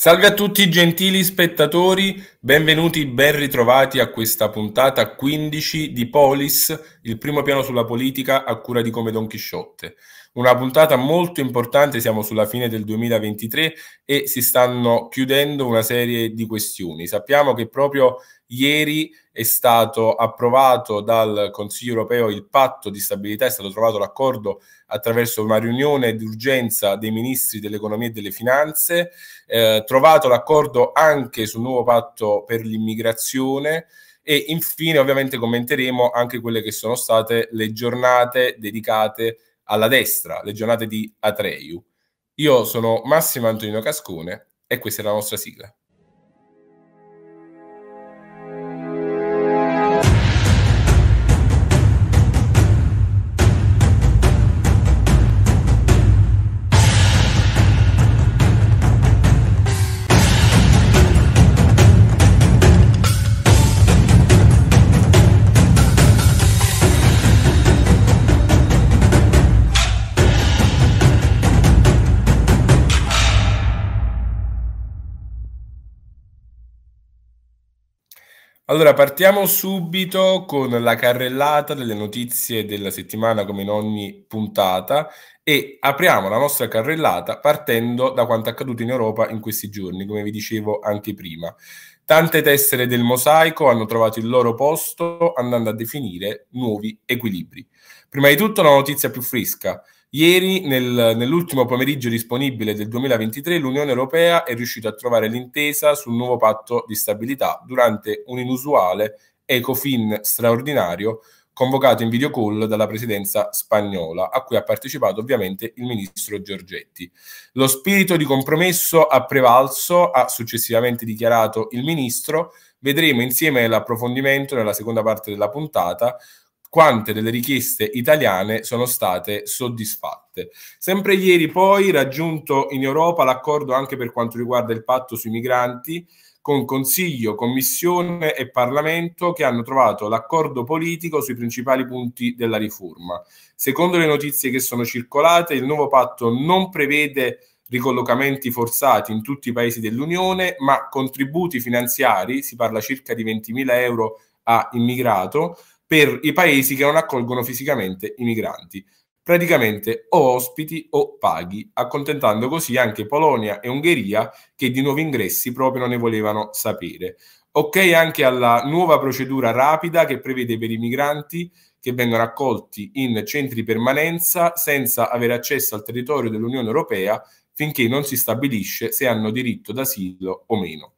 Salve a tutti gentili spettatori, benvenuti, ben ritrovati a questa puntata 15 di Polis, il primo piano sulla politica a cura di Come Don Chisciotte una puntata molto importante, siamo sulla fine del 2023 e si stanno chiudendo una serie di questioni. Sappiamo che proprio ieri è stato approvato dal Consiglio europeo il patto di stabilità, è stato trovato l'accordo attraverso una riunione d'urgenza dei ministri dell'economia e delle finanze, eh, trovato l'accordo anche sul nuovo patto per l'immigrazione e infine ovviamente commenteremo anche quelle che sono state le giornate dedicate alla destra, le giornate di Atreyu. Io sono Massimo Antonino Cascone e questa è la nostra sigla. Allora, partiamo subito con la carrellata delle notizie della settimana come in ogni puntata e apriamo la nostra carrellata partendo da quanto accaduto in Europa in questi giorni, come vi dicevo anche prima. Tante tessere del mosaico hanno trovato il loro posto andando a definire nuovi equilibri. Prima di tutto la notizia più fresca, Ieri, nel, nell'ultimo pomeriggio disponibile del 2023, l'Unione Europea è riuscita a trovare l'intesa sul nuovo patto di stabilità durante un inusuale ECOFIN straordinario convocato in video call dalla presidenza spagnola, a cui ha partecipato ovviamente il ministro Giorgetti. Lo spirito di compromesso ha prevalso, ha successivamente dichiarato il ministro. Vedremo insieme l'approfondimento nella seconda parte della puntata quante delle richieste italiane sono state soddisfatte. Sempre ieri poi raggiunto in Europa l'accordo anche per quanto riguarda il patto sui migranti con Consiglio, Commissione e Parlamento che hanno trovato l'accordo politico sui principali punti della riforma. Secondo le notizie che sono circolate, il nuovo patto non prevede ricollocamenti forzati in tutti i paesi dell'Unione, ma contributi finanziari, si parla circa di 20.000 euro a immigrato, per i paesi che non accolgono fisicamente i migranti, praticamente o ospiti o paghi, accontentando così anche Polonia e Ungheria che di nuovi ingressi proprio non ne volevano sapere. Ok anche alla nuova procedura rapida che prevede per i migranti che vengono accolti in centri permanenza senza avere accesso al territorio dell'Unione Europea finché non si stabilisce se hanno diritto d'asilo o meno.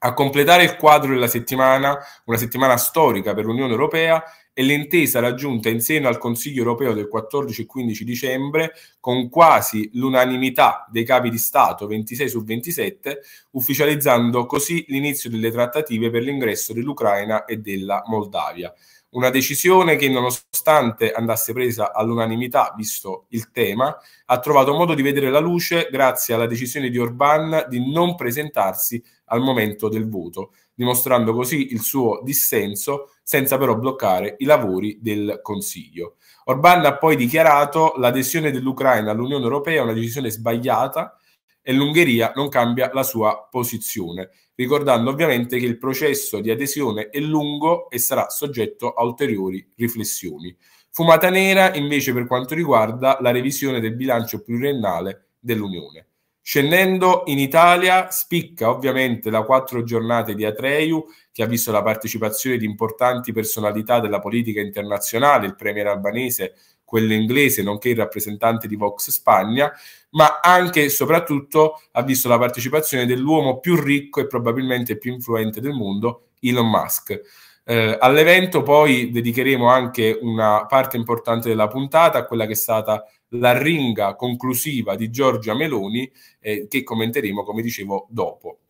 A completare il quadro della settimana, una settimana storica per l'Unione Europea, è l'intesa raggiunta in seno al Consiglio Europeo del 14 e 15 dicembre con quasi l'unanimità dei capi di Stato 26 su 27, ufficializzando così l'inizio delle trattative per l'ingresso dell'Ucraina e della Moldavia. Una decisione che, nonostante andasse presa all'unanimità, visto il tema, ha trovato modo di vedere la luce grazie alla decisione di Orban di non presentarsi al momento del voto, dimostrando così il suo dissenso senza però bloccare i lavori del Consiglio. Orban ha poi dichiarato l'adesione dell'Ucraina all'Unione Europea è una decisione sbagliata e l'Ungheria non cambia la sua posizione ricordando ovviamente che il processo di adesione è lungo e sarà soggetto a ulteriori riflessioni. Fumata nera invece per quanto riguarda la revisione del bilancio pluriennale dell'Unione. Scendendo in Italia spicca ovviamente la quattro giornate di Atreiu che ha visto la partecipazione di importanti personalità della politica internazionale, il premier albanese quello inglese, nonché il rappresentante di Vox Spagna, ma anche e soprattutto ha visto la partecipazione dell'uomo più ricco e probabilmente più influente del mondo, Elon Musk. Eh, all'evento poi dedicheremo anche una parte importante della puntata a quella che è stata l'arringa conclusiva di Giorgia Meloni, eh, che commenteremo, come dicevo, dopo.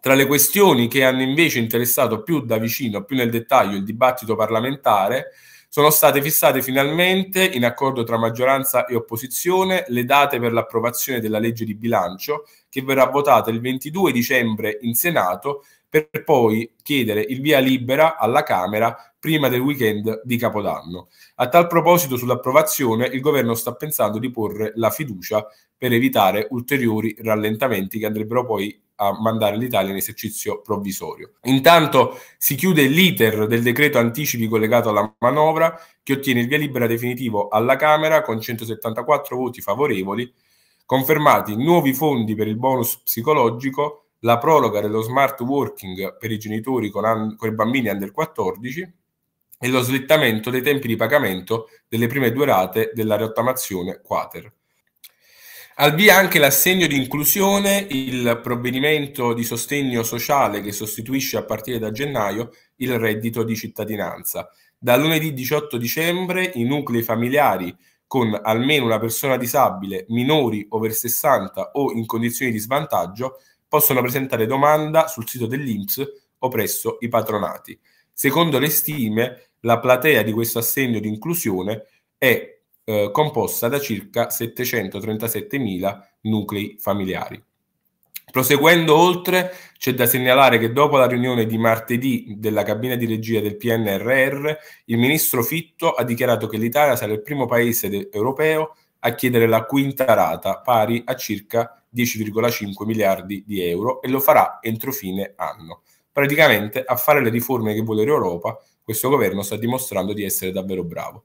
Tra le questioni che hanno invece interessato più da vicino, più nel dettaglio, il dibattito parlamentare, sono state fissate finalmente, in accordo tra maggioranza e opposizione, le date per l'approvazione della legge di bilancio, che verrà votata il 22 dicembre in Senato, per poi chiedere il via libera alla Camera prima del weekend di Capodanno. A tal proposito, sull'approvazione, il governo sta pensando di porre la fiducia per evitare ulteriori rallentamenti che andrebbero poi a mandare l'Italia in esercizio provvisorio. Intanto si chiude l'iter del decreto anticipi collegato alla manovra che ottiene il via libera definitivo alla Camera con 174 voti favorevoli, confermati nuovi fondi per il bonus psicologico, la proroga dello smart working per i genitori con, con i bambini under 14 e lo slittamento dei tempi di pagamento delle prime due rate della rottamazione quater. Al via anche l'assegno di inclusione, il provvedimento di sostegno sociale che sostituisce a partire da gennaio il reddito di cittadinanza. Da lunedì 18 dicembre i nuclei familiari con almeno una persona disabile, minori over 60 o in condizioni di svantaggio possono presentare domanda sul sito dell'INPS o presso i patronati. Secondo le stime, la platea di questo assegno di inclusione è eh, composta da circa 737.000 nuclei familiari. Proseguendo oltre, c'è da segnalare che dopo la riunione di martedì della cabina di regia del PNRR, il ministro Fitto ha dichiarato che l'Italia sarà il primo paese europeo a chiedere la quinta rata, pari a circa 10,5 miliardi di euro, e lo farà entro fine anno. Praticamente a fare le riforme che vuole l'Europa, questo governo sta dimostrando di essere davvero bravo.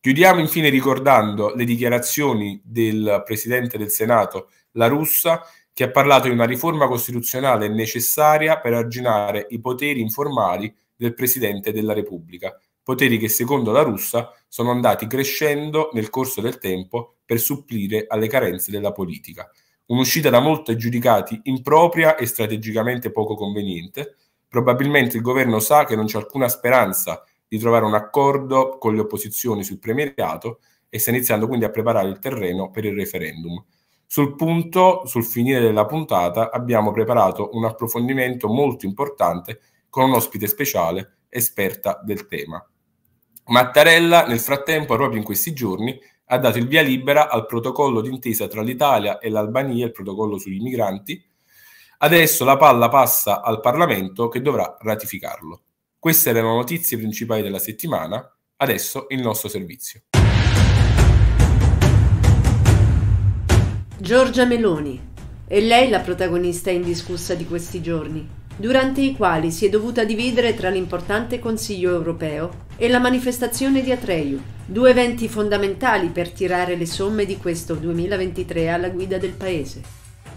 Chiudiamo infine ricordando le dichiarazioni del Presidente del Senato, la russa, che ha parlato di una riforma costituzionale necessaria per arginare i poteri informali del Presidente della Repubblica, poteri che secondo la russa sono andati crescendo nel corso del tempo per supplire alle carenze della politica. Un'uscita da molti giudicati impropria e strategicamente poco conveniente. Probabilmente il governo sa che non c'è alcuna speranza di trovare un accordo con le opposizioni sul premierato e sta iniziando quindi a preparare il terreno per il referendum. Sul punto, sul finire della puntata, abbiamo preparato un approfondimento molto importante con un ospite speciale, esperta del tema. Mattarella, nel frattempo, proprio in questi giorni, ha dato il via libera al protocollo d'intesa tra l'Italia e l'Albania, il protocollo sugli migranti. Adesso la palla passa al Parlamento che dovrà ratificarlo. Queste erano le notizie principali della settimana, adesso il nostro servizio. Giorgia Meloni. È lei la protagonista indiscussa di questi giorni, durante i quali si è dovuta dividere tra l'importante Consiglio europeo e la manifestazione di Atreyu, due eventi fondamentali per tirare le somme di questo 2023 alla guida del Paese.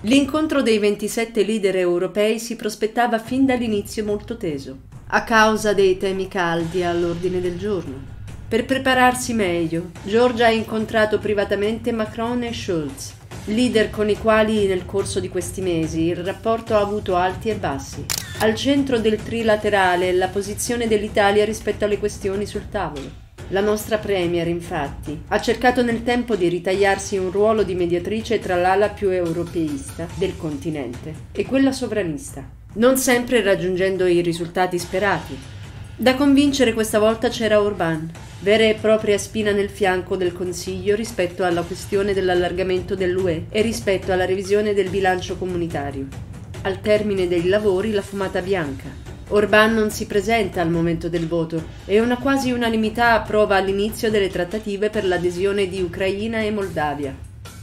L'incontro dei 27 leader europei si prospettava fin dall'inizio molto teso a causa dei temi caldi all'ordine del giorno. Per prepararsi meglio, Giorgia ha incontrato privatamente Macron e Schulz, leader con i quali nel corso di questi mesi il rapporto ha avuto alti e bassi. Al centro del trilaterale la posizione dell'Italia rispetto alle questioni sul tavolo. La nostra Premier, infatti, ha cercato nel tempo di ritagliarsi un ruolo di mediatrice tra l'ala più europeista del continente e quella sovranista non sempre raggiungendo i risultati sperati. Da convincere questa volta c'era Orban, vera e propria spina nel fianco del Consiglio rispetto alla questione dell'allargamento dell'UE e rispetto alla revisione del bilancio comunitario. Al termine dei lavori la fumata bianca. Orban non si presenta al momento del voto e una quasi unanimità approva l'inizio delle trattative per l'adesione di Ucraina e Moldavia.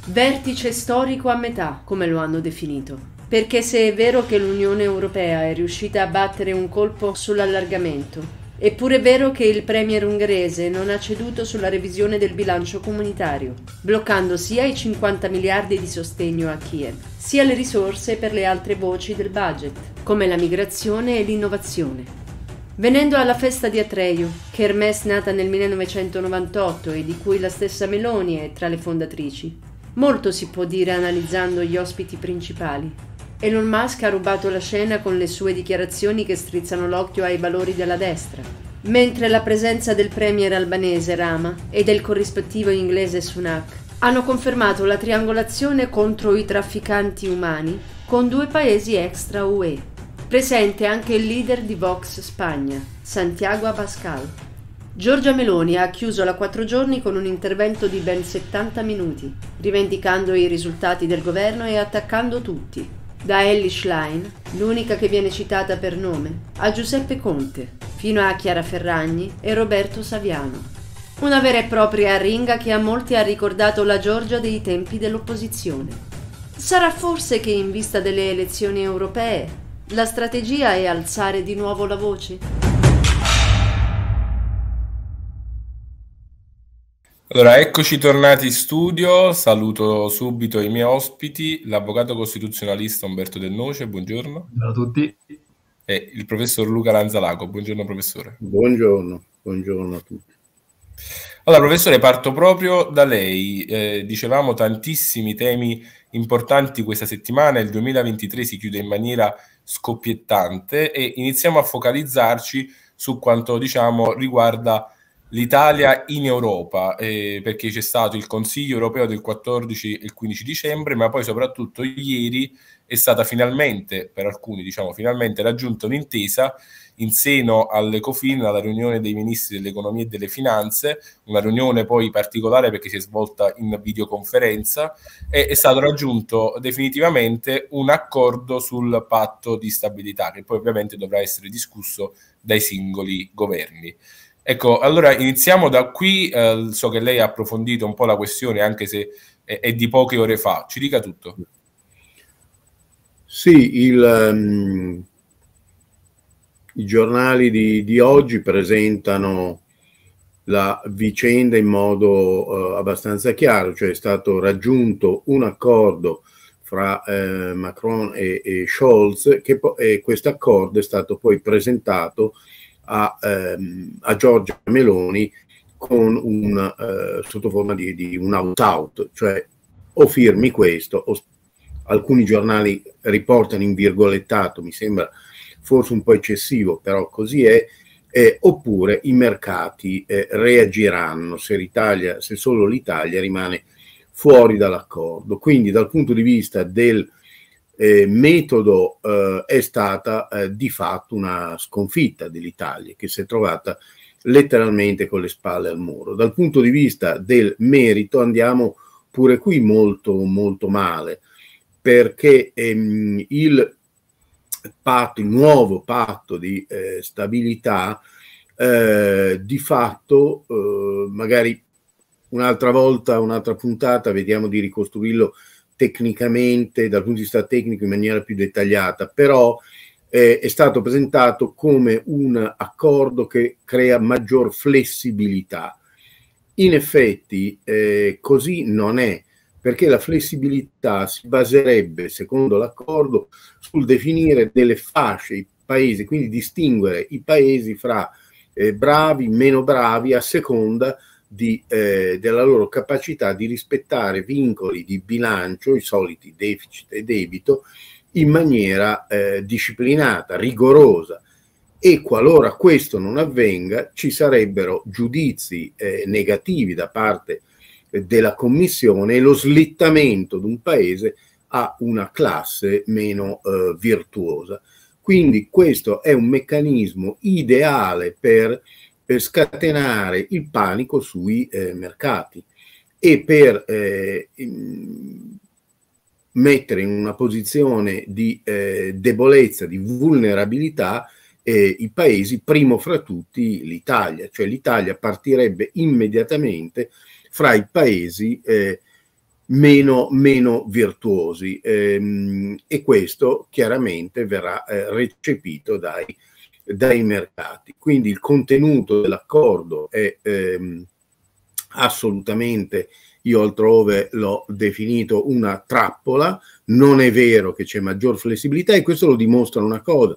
Vertice storico a metà, come lo hanno definito. Perché se è vero che l'Unione Europea è riuscita a battere un colpo sull'allargamento, è pure vero che il premier ungherese non ha ceduto sulla revisione del bilancio comunitario, bloccando sia i 50 miliardi di sostegno a Kiev, sia le risorse per le altre voci del budget, come la migrazione e l'innovazione. Venendo alla festa di Atreio, Kermes nata nel 1998 e di cui la stessa Meloni è tra le fondatrici, molto si può dire analizzando gli ospiti principali, Elon Musk ha rubato la scena con le sue dichiarazioni che strizzano l'occhio ai valori della destra. Mentre la presenza del premier albanese Rama e del corrispettivo inglese Sunak hanno confermato la triangolazione contro i trafficanti umani con due paesi extra UE. Presente anche il leader di Vox Spagna, Santiago Abascal. Giorgia Meloni ha chiuso la quattro giorni con un intervento di ben 70 minuti, rivendicando i risultati del governo e attaccando tutti, da Ellie Schlein, l'unica che viene citata per nome, a Giuseppe Conte, fino a Chiara Ferragni e Roberto Saviano. Una vera e propria arringa che a molti ha ricordato la Georgia dei tempi dell'opposizione. Sarà forse che in vista delle elezioni europee la strategia è alzare di nuovo la voce? Allora, eccoci tornati in studio, saluto subito i miei ospiti, l'avvocato costituzionalista Umberto Del Noce, buongiorno. Ciao a tutti. E il professor Luca Lanzalaco, buongiorno professore. Buongiorno, buongiorno a tutti. Allora, professore, parto proprio da lei. Eh, dicevamo tantissimi temi importanti questa settimana, il 2023 si chiude in maniera scoppiettante e iniziamo a focalizzarci su quanto, diciamo, riguarda l'Italia in Europa, eh, perché c'è stato il Consiglio europeo del 14 e il 15 dicembre, ma poi soprattutto ieri è stata finalmente, per alcuni diciamo finalmente, raggiunta un'intesa in seno all'Ecofin, alla riunione dei ministri dell'economia e delle finanze, una riunione poi particolare perché si è svolta in videoconferenza, e è stato raggiunto definitivamente un accordo sul patto di stabilità, che poi ovviamente dovrà essere discusso dai singoli governi. Ecco, allora iniziamo da qui, eh, so che lei ha approfondito un po' la questione anche se è, è di poche ore fa, ci dica tutto. Sì, il, um, i giornali di, di, oggi presentano la vicenda in modo uh, abbastanza chiaro, cioè è stato raggiunto un accordo fra eh, Macron e, e Scholz che po- questo accordo è stato poi presentato a, ehm, a Giorgia Meloni con un, eh, sotto forma di, di un out-out, cioè o firmi questo, o alcuni giornali riportano in virgolettato, mi sembra forse un po' eccessivo, però così è, eh, oppure i mercati eh, reagiranno se, se solo l'Italia rimane fuori dall'accordo. Quindi dal punto di vista del eh, metodo eh, è stata eh, di fatto una sconfitta dell'Italia che si è trovata letteralmente con le spalle al muro. Dal punto di vista del merito andiamo pure qui molto molto male perché ehm, il patto, il nuovo patto di eh, stabilità eh, di fatto eh, magari un'altra volta, un'altra puntata, vediamo di ricostruirlo tecnicamente, dal punto di vista tecnico in maniera più dettagliata, però eh, è stato presentato come un accordo che crea maggior flessibilità. In effetti eh, così non è, perché la flessibilità si baserebbe, secondo l'accordo, sul definire delle fasce, i paesi, quindi distinguere i paesi fra eh, bravi, meno bravi, a seconda di, eh, della loro capacità di rispettare vincoli di bilancio, i soliti deficit e debito, in maniera eh, disciplinata, rigorosa. E qualora questo non avvenga, ci sarebbero giudizi eh, negativi da parte della Commissione e lo slittamento di un paese a una classe meno eh, virtuosa. Quindi questo è un meccanismo ideale per per scatenare il panico sui eh, mercati e per eh, mettere in una posizione di eh, debolezza, di vulnerabilità eh, i paesi, primo fra tutti l'Italia, cioè l'Italia partirebbe immediatamente fra i paesi eh, meno, meno virtuosi ehm, e questo chiaramente verrà eh, recepito dai dai mercati. Quindi il contenuto dell'accordo è ehm, assolutamente, io altrove l'ho definito una trappola, non è vero che c'è maggior flessibilità e questo lo dimostra una cosa,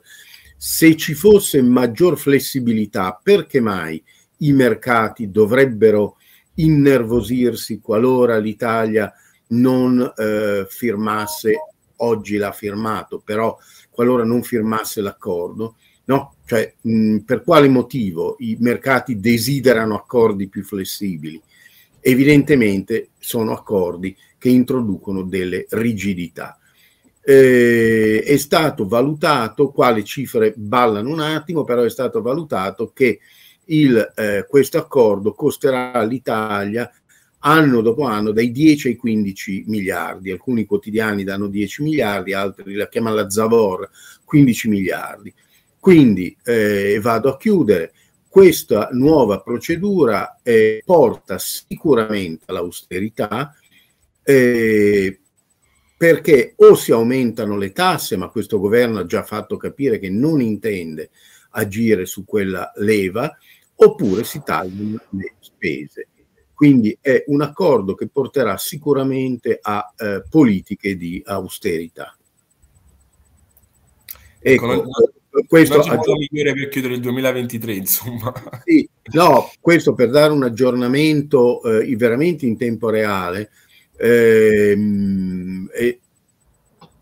se ci fosse maggior flessibilità, perché mai i mercati dovrebbero innervosirsi qualora l'Italia non eh, firmasse, oggi l'ha firmato, però qualora non firmasse l'accordo? No, cioè, mh, per quale motivo i mercati desiderano accordi più flessibili? Evidentemente sono accordi che introducono delle rigidità. Eh, è stato valutato, quale cifre ballano un attimo, però è stato valutato che il, eh, questo accordo costerà all'Italia anno dopo anno dai 10 ai 15 miliardi. Alcuni quotidiani danno 10 miliardi, altri la chiamano la Zavor 15 miliardi. Quindi eh, vado a chiudere, questa nuova procedura eh, porta sicuramente all'austerità eh, perché o si aumentano le tasse, ma questo governo ha già fatto capire che non intende agire su quella leva, oppure si tagliano le spese. Quindi è un accordo che porterà sicuramente a eh, politiche di austerità. Ecco, ecco questo è migliore per chiudere il 2023, insomma. Sì, no, questo per dare un aggiornamento eh, veramente in tempo reale. Ehm, e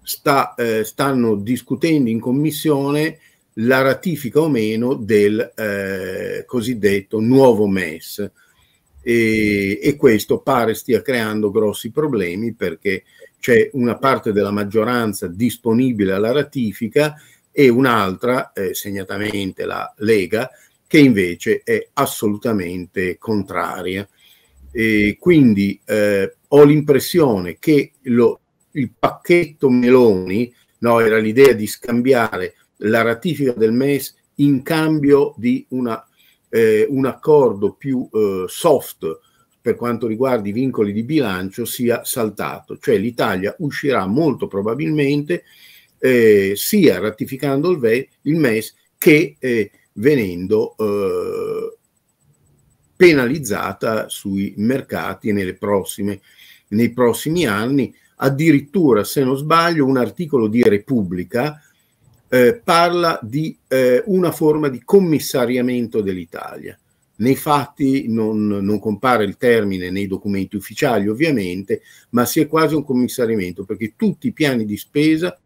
sta, eh, stanno discutendo in commissione la ratifica o meno del eh, cosiddetto nuovo MES. E, e, questo pare stia creando grossi problemi perché c'è una parte della maggioranza disponibile alla ratifica e un'altra, eh, segnatamente la Lega, che invece è assolutamente contraria. E quindi eh, ho l'impressione che lo, il pacchetto Meloni, no, era l'idea di scambiare la ratifica del MES in cambio di una, eh, un accordo più eh, soft per quanto riguarda i vincoli di bilancio, sia saltato. Cioè l'Italia uscirà molto probabilmente eh, sia ratificando il, ve- il MES che eh, venendo eh, penalizzata sui mercati prossime, nei prossimi anni. Addirittura, se non sbaglio, un articolo di Repubblica eh, parla di eh, una forma di commissariamento dell'Italia. Nei fatti non, non, compare il termine nei documenti ufficiali, ovviamente, ma si è quasi un commissariamento perché tutti i piani di spesa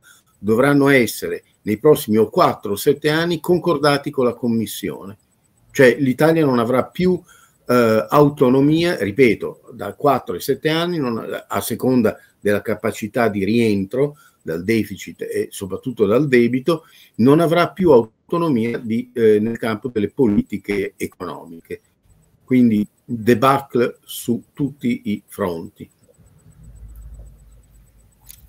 dovranno essere nei prossimi 4 o 7 anni concordati con la Commissione. Cioè l'Italia non avrà più eh, autonomia, ripeto, da 4 ai 7 anni, non, a seconda della capacità di rientro dal deficit e soprattutto dal debito, non avrà più autonomia di, eh, nel campo delle politiche economiche. Quindi debacle su tutti i fronti.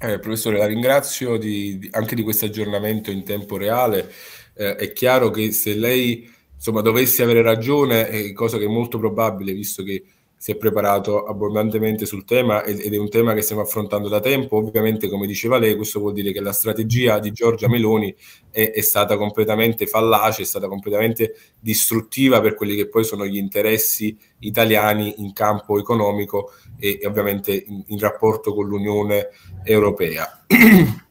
Eh, professore, la ringrazio di, di, anche di questo aggiornamento in tempo reale. Eh, è chiaro che se lei insomma, dovesse avere ragione, è cosa che è molto probabile, visto che si è preparato abbondantemente sul tema ed è un tema che stiamo affrontando da tempo. Ovviamente, come diceva lei, questo vuol dire che la strategia di Giorgia Meloni è, è stata completamente fallace, è stata completamente distruttiva per quelli che poi sono gli interessi italiani in campo economico e, e ovviamente in, in rapporto con l'Unione Europea.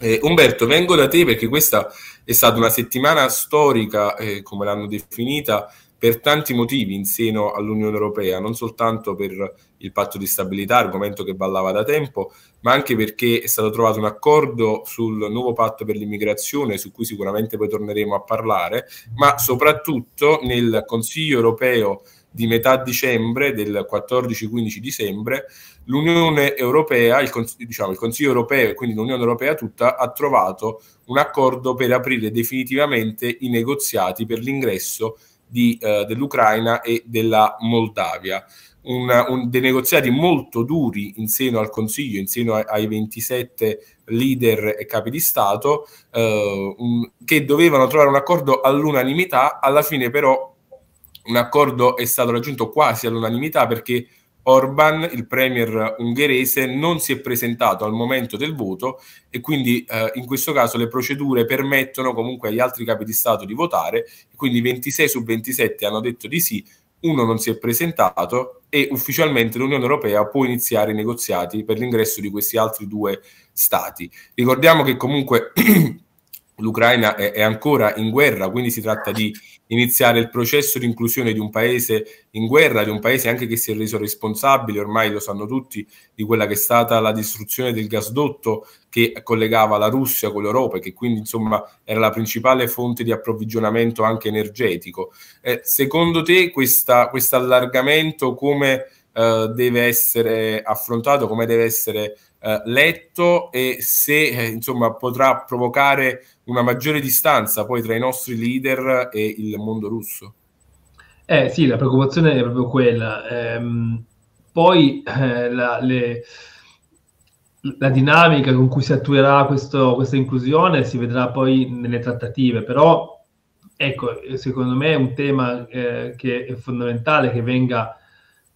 Eh, Umberto, vengo da te perché questa è stata una settimana storica, eh, come l'hanno definita, per tanti motivi in seno all'Unione Europea, non soltanto per il patto di stabilità, argomento che ballava da tempo, ma anche perché è stato trovato un accordo sul nuovo patto per l'immigrazione, su cui sicuramente poi torneremo a parlare, ma soprattutto nel Consiglio Europeo di metà dicembre, del 14-15 dicembre, l'Unione Europea, il, diciamo, il Consiglio Europeo e quindi l'Unione Europea tutta ha trovato un accordo per aprire definitivamente i negoziati per l'ingresso di, eh, dell'Ucraina e della Moldavia. Un, un, dei negoziati molto duri in seno al Consiglio, in seno ai, ai 27 leader e capi di Stato, eh, un, che dovevano trovare un accordo all'unanimità, alla fine però un accordo è stato raggiunto quasi all'unanimità perché Orban, il premier ungherese, non si è presentato al momento del voto e quindi eh, in questo caso le procedure permettono comunque agli altri capi di Stato di votare, quindi 26 su 27 hanno detto di sì, uno non si è presentato e ufficialmente l'Unione Europea può iniziare i negoziati per l'ingresso di questi altri due stati. Ricordiamo che comunque l'Ucraina è, è ancora in guerra, quindi si tratta di iniziare il processo di inclusione di un paese in guerra, di un paese anche che si è reso responsabile, ormai lo sanno tutti, di quella che è stata la distruzione del gasdotto che collegava la Russia con l'Europa e che quindi insomma era la principale fonte di approvvigionamento anche energetico. Eh, secondo te questo allargamento come eh, deve essere affrontato, come deve essere eh, letto e se eh, insomma, potrà provocare una maggiore distanza poi tra i nostri leader e il mondo russo. Eh sì, la preoccupazione è proprio quella. Ehm, poi eh, la, le, la, dinamica con cui si attuerà questo, questa inclusione si vedrà poi nelle trattative, però ecco, secondo me è un tema eh, che è fondamentale che venga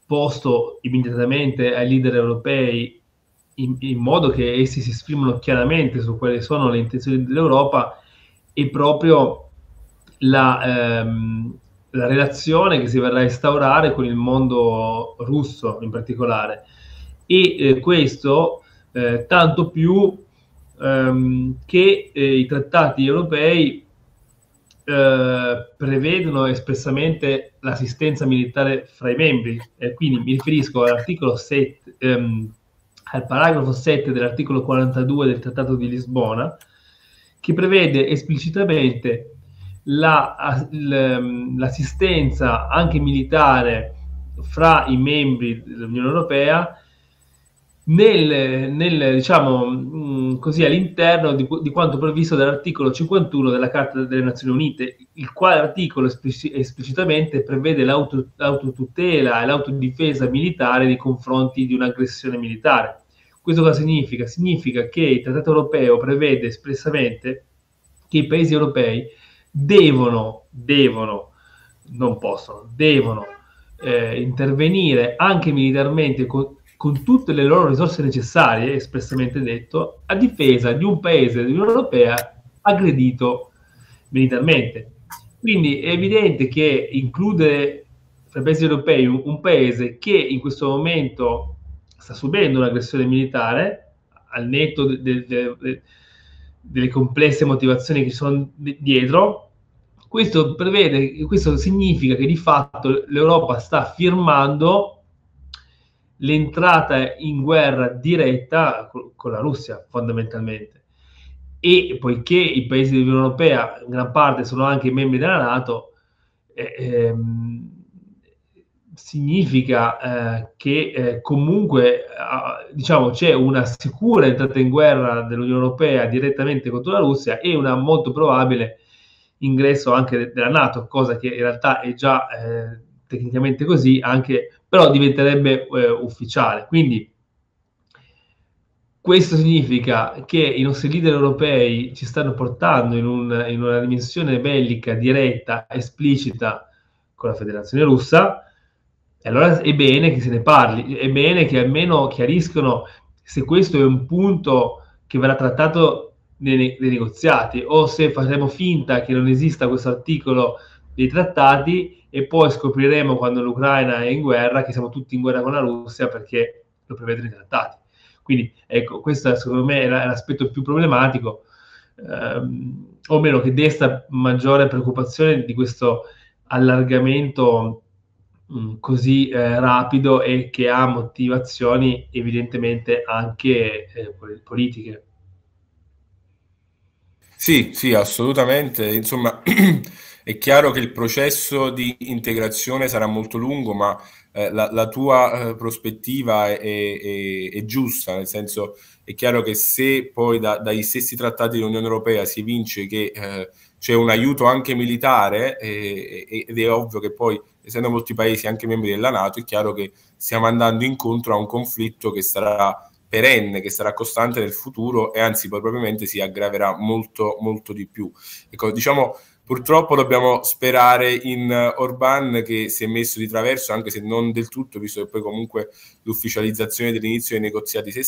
posto immediatamente ai leader europei in, in modo che essi si esprimano chiaramente su quali sono le intenzioni dell'Europa e proprio la, ehm, la relazione che si verrà a instaurare con il mondo russo in particolare. E eh, questo eh, tanto più ehm, che eh, i trattati europei eh, prevedono espressamente l'assistenza militare fra i membri. quindi mi riferisco all'articolo 7, ehm, al paragrafo 7 dell'articolo 42 del Trattato di Lisbona, che prevede esplicitamente la, ehm, l'assistenza anche militare fra i membri dell'Unione Europea nel, nel, diciamo, mm, così all'interno di, di, quanto previsto dall'articolo 51 della Carta delle Nazioni Unite, il quale articolo esplic- esplicitamente prevede l'auto, l'autotutela e l'autodifesa militare nei confronti di un'aggressione militare. Questo cosa significa? Significa che il Trattato europeo prevede espressamente che i paesi europei devono, devono non possono, devono eh, intervenire anche militarmente co- con tutte le loro risorse necessarie, espressamente detto, a difesa di un paese dell'Unione Europea aggredito militarmente. Quindi è evidente che includere fra i paesi europei un, un paese che in questo momento sta subendo un'aggressione militare, al netto de, de, de, delle complesse motivazioni che ci sono dietro, questo, prevede, questo significa che di fatto l'Europa sta firmando l'entrata in guerra diretta con la Russia fondamentalmente. E poiché i paesi dell'Unione Europea, in gran parte, sono anche membri della Nato, eh, ehm, significa eh, che eh, comunque eh, diciamo, c'è una sicura entrata in guerra dell'Unione Europea direttamente contro la Russia e una molto probabile ingresso anche de- della Nato, cosa che in realtà è già eh, tecnicamente così anche però diventerebbe eh, ufficiale. Quindi questo significa che i nostri leader europei ci stanno portando in, un, in una dimensione bellica diretta, esplicita con la federazione russa, e allora è bene che se ne parli, è bene che almeno chiariscono se questo è un punto che verrà trattato nei, nei negoziati o se faremo finta che non esista questo articolo dei trattati e poi scopriremo quando l'Ucraina è in guerra che siamo tutti in guerra con la Russia perché lo prevedono i trattati. Quindi ecco, questo secondo me è l'aspetto più problematico, ehm, o meno che desta maggiore preoccupazione di questo allargamento così eh, rapido e che ha motivazioni evidentemente anche eh, politiche. Sì, sì, assolutamente. Insomma, È chiaro che il processo di integrazione sarà molto lungo, ma eh, la, la, tua eh, prospettiva è, è, è, giusta, nel senso è chiaro che se poi da, dai stessi trattati dell'Unione Europea si evince che eh, c'è un aiuto anche militare eh, ed è ovvio che poi, essendo molti paesi anche membri della Nato, è chiaro che stiamo andando incontro a un conflitto che sarà perenne, che sarà costante nel futuro e anzi probabilmente si aggraverà molto, molto di più. Ecco, diciamo, Purtroppo dobbiamo sperare in eh, Orban che si è messo di traverso, anche se non del tutto, visto che poi comunque l'ufficializzazione dell'inizio dei negoziati c'è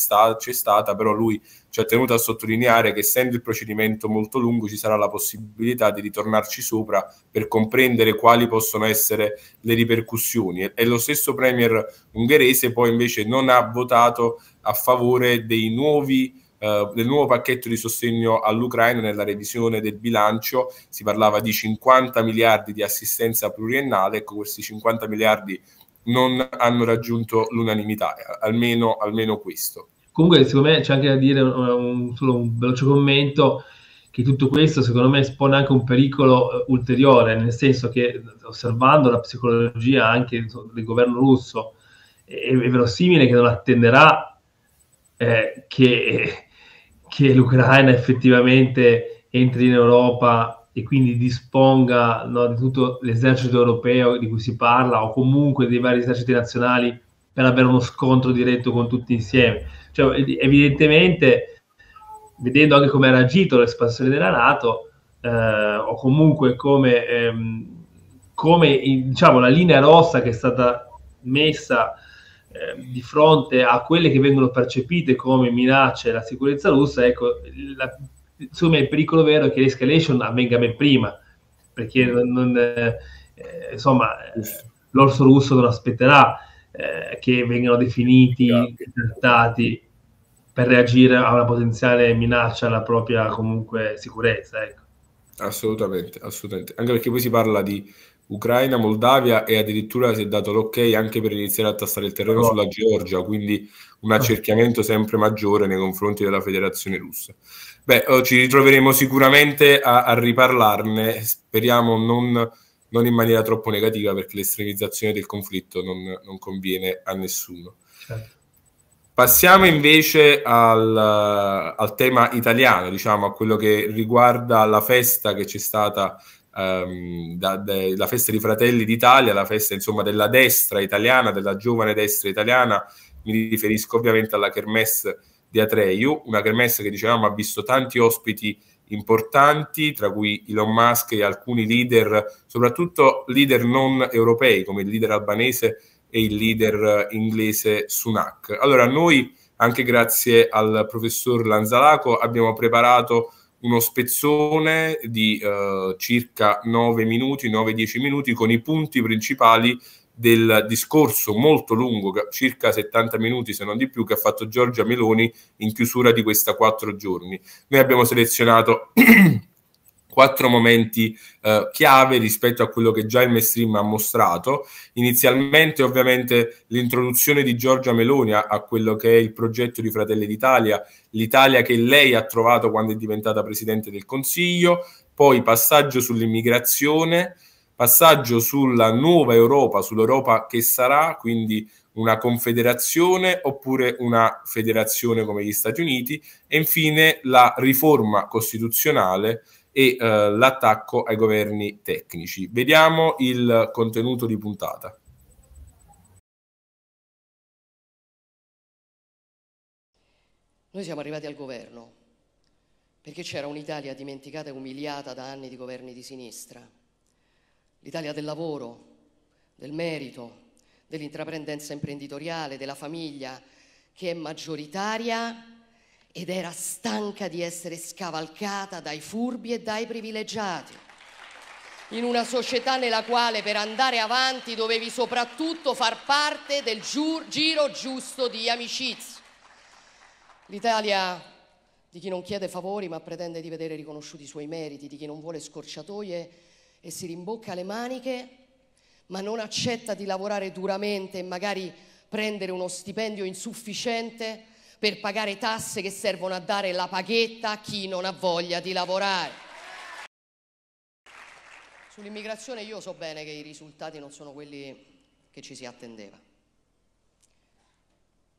stata, però lui ci ha tenuto a sottolineare che essendo il procedimento molto lungo ci sarà la possibilità di ritornarci sopra per comprendere quali possono essere le ripercussioni. E lo stesso premier ungherese poi invece non ha votato a favore dei nuovi eh, del nuovo pacchetto di sostegno all'Ucraina nella revisione del bilancio si parlava di 50 miliardi di assistenza pluriennale, ecco questi 50 miliardi non hanno raggiunto l'unanimità, eh, almeno, almeno questo. Comunque secondo me c'è anche da dire un, eh, un, solo un veloce commento che tutto questo secondo me espone anche un pericolo eh, ulteriore, nel senso che osservando la psicologia anche del governo russo, è, è verosimile che non attenderà eh, che che l'Ucraina effettivamente entri in Europa e quindi disponga no, di tutto l'esercito europeo di cui si parla o comunque dei vari eserciti nazionali per avere uno scontro diretto con tutti insieme. Cioè, evidentemente, vedendo anche come ha reagito l'espansione della Nato, eh, o comunque come, ehm, come diciamo, la linea rossa che è stata messa Ehm, di fronte a quelle che vengono percepite come minacce alla sicurezza russa, ecco, la, insomma il pericolo vero è che l'escalation avvenga ben prima, perché mm. non, non, eh, insomma, eh, l'orso russo non aspetterà eh, che vengano definiti trattati esatto. per reagire a una potenziale minaccia alla propria comunque sicurezza. Ecco. Assolutamente, assolutamente. Anche perché poi si parla di Ucraina, Moldavia e addirittura si è dato l'ok anche per iniziare a tassare il terreno sulla Georgia, quindi un ah. accerchiamento sempre maggiore nei confronti della federazione russa. Beh, oh, ci ritroveremo sicuramente a, a riparlarne, speriamo non, non, in maniera troppo negativa perché l'estremizzazione del conflitto non, non conviene a nessuno. Certo. Passiamo invece al, al, tema italiano, diciamo a quello che riguarda la festa che c'è stata ehm, da, de, la festa dei fratelli d'Italia, la festa insomma della destra italiana, della giovane destra italiana, mi riferisco ovviamente alla Kermesse di Atreiu, una Kermesse che dicevamo ha visto tanti ospiti importanti, tra cui Elon Musk e alcuni leader, soprattutto leader non europei come il leader albanese e il leader inglese Sunak. Allora noi, anche grazie al professor Lanzalaco, abbiamo preparato uno spezzone di eh, circa 9 minuti, 9-10 minuti con i punti principali del discorso molto lungo, circa 70 minuti se non di più, che ha fatto Giorgia Meloni in chiusura di questa quattro giorni. Noi abbiamo selezionato quattro momenti eh, chiave rispetto a quello che già il mainstream ha mostrato. Inizialmente ovviamente l'introduzione di Giorgia Meloni a, a quello che è il progetto di Fratelli d'Italia, l'Italia che lei ha trovato quando è diventata Presidente del Consiglio, poi passaggio sull'immigrazione, passaggio sulla nuova Europa, sull'Europa che sarà, quindi una confederazione oppure una federazione come gli Stati Uniti e infine la riforma costituzionale e eh, l'attacco ai governi tecnici. Vediamo il contenuto di puntata. Noi siamo arrivati al governo perché c'era un'Italia dimenticata e umiliata da anni di governi di sinistra, l'Italia del lavoro, del merito, dell'intraprendenza imprenditoriale, della famiglia, che è maggioritaria ed era stanca di essere scavalcata dai furbi e dai privilegiati. In una società nella quale per andare avanti dovevi soprattutto far parte del giur- giro giusto di amicizia. L'Italia di chi non chiede favori ma pretende di vedere riconosciuti i suoi meriti, di chi non vuole scorciatoie e si rimbocca le maniche ma non accetta di lavorare duramente e magari prendere uno stipendio insufficiente per pagare tasse che servono a dare la paghetta a chi non ha voglia di lavorare. Sull'immigrazione io so bene che i risultati non sono quelli che ci si attendeva.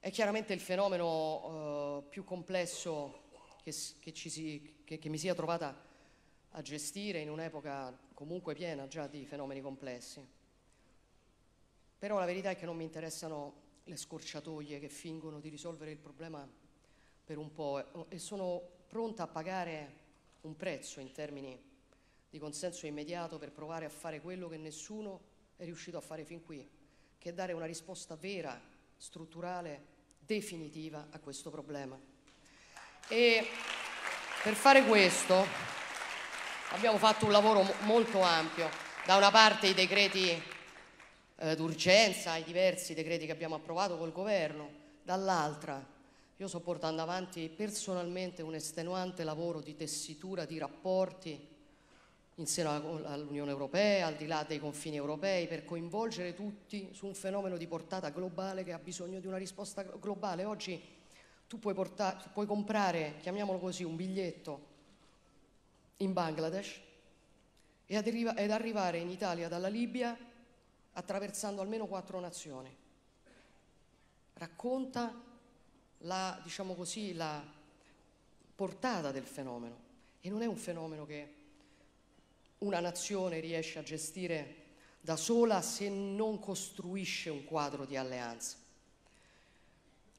È chiaramente il fenomeno eh, più complesso che, che, si, che, che mi sia trovata a gestire in un'epoca comunque piena già di fenomeni complessi. Però la verità è che non mi interessano le scorciatoie che fingono di risolvere il problema per un po' eh, e sono pronta a pagare un prezzo in termini di consenso immediato per provare a fare quello che nessuno è riuscito a fare fin qui, che è dare una risposta vera, strutturale, definitiva a questo problema. E per fare questo abbiamo fatto un lavoro molto ampio, da una parte i decreti eh, d'urgenza ai diversi decreti che abbiamo approvato col governo, dall'altra io sto portando avanti personalmente un estenuante lavoro di tessitura di rapporti insieme all'Unione Europea, al di là dei confini europei, per coinvolgere tutti su un fenomeno di portata globale che ha bisogno di una risposta globale. Oggi tu puoi, portare, puoi comprare, chiamiamolo così, un biglietto in Bangladesh ed arrivare in Italia dalla Libia attraversando almeno quattro nazioni. Racconta la, diciamo così, la portata del fenomeno e non è un fenomeno che una nazione riesce a gestire da sola se non costruisce un quadro di alleanza.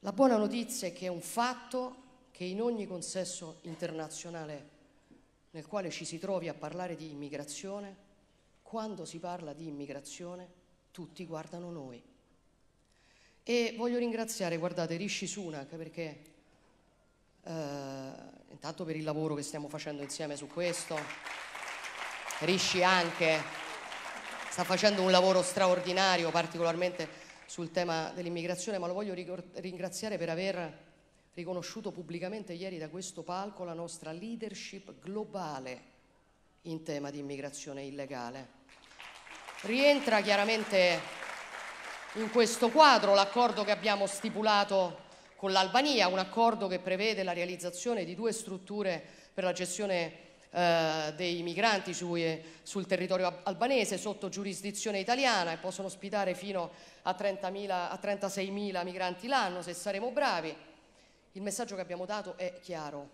La buona notizia è che è un fatto che in ogni consesso internazionale nel quale ci si trovi a parlare di immigrazione, quando si parla di immigrazione tutti guardano noi. E voglio ringraziare, guardate, Rishi Sunak perché eh, intanto per il lavoro che stiamo facendo insieme su questo, Rishi anche sta facendo un lavoro straordinario, particolarmente sul tema dell'immigrazione, ma lo voglio ringraziare per aver riconosciuto pubblicamente ieri da questo palco la nostra leadership globale in tema di immigrazione illegale rientra chiaramente in questo quadro l'accordo che abbiamo stipulato con l'Albania, un accordo che prevede la realizzazione di due strutture per la gestione eh, dei migranti su, eh, sul territorio albanese sotto giurisdizione italiana e possono ospitare fino a, 30.000, a 36.000 migranti l'anno se saremo bravi. Il messaggio che abbiamo dato è chiaro,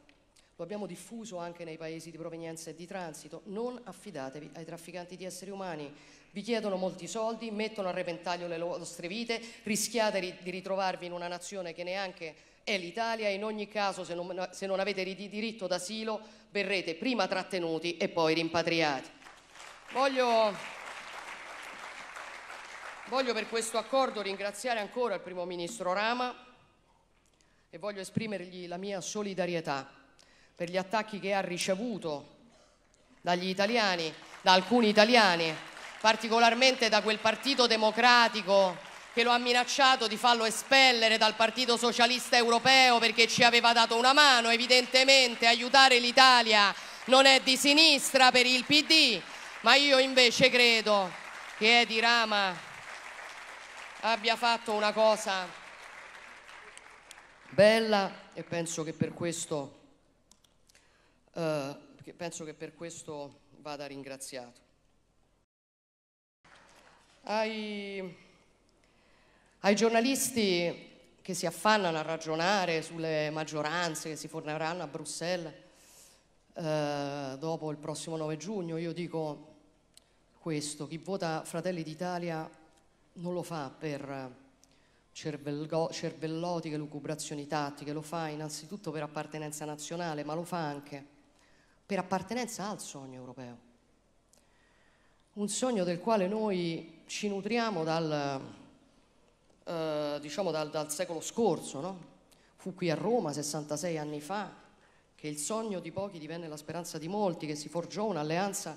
lo abbiamo diffuso anche nei paesi di provenienza e di transito, non affidatevi ai trafficanti di esseri umani, vi chiedono molti soldi, mettono a repentaglio le vostre vite, rischiate di ritrovarvi in una nazione che neanche è l'Italia e in ogni caso se non, se non avete diritto d'asilo verrete prima trattenuti e poi rimpatriati. Voglio, voglio per questo accordo ringraziare ancora il Primo Ministro Rama e voglio esprimergli la mia solidarietà per gli attacchi che ha ricevuto dagli italiani, da alcuni italiani particolarmente da quel partito democratico che lo ha minacciato di farlo espellere dal Partito Socialista Europeo perché ci aveva dato una mano, evidentemente aiutare l'Italia non è di sinistra per il PD, ma io invece credo che Edi Rama abbia fatto una cosa bella e penso che per questo, eh, penso che per questo vada ringraziato ai, ai giornalisti che si affannano a ragionare sulle maggioranze che si forneranno a Bruxelles eh, dopo il prossimo 9 giugno, io dico questo, chi vota Fratelli d'Italia non lo fa per eh, cervellotiche lucubrazioni tattiche, lo fa innanzitutto per appartenenza nazionale, ma lo fa anche per appartenenza al sogno europeo un sogno del quale noi ci nutriamo dal, eh, diciamo dal, dal secolo scorso. No? Fu qui a Roma 66 anni fa che il sogno di pochi divenne la speranza di molti, che si forgiò un'alleanza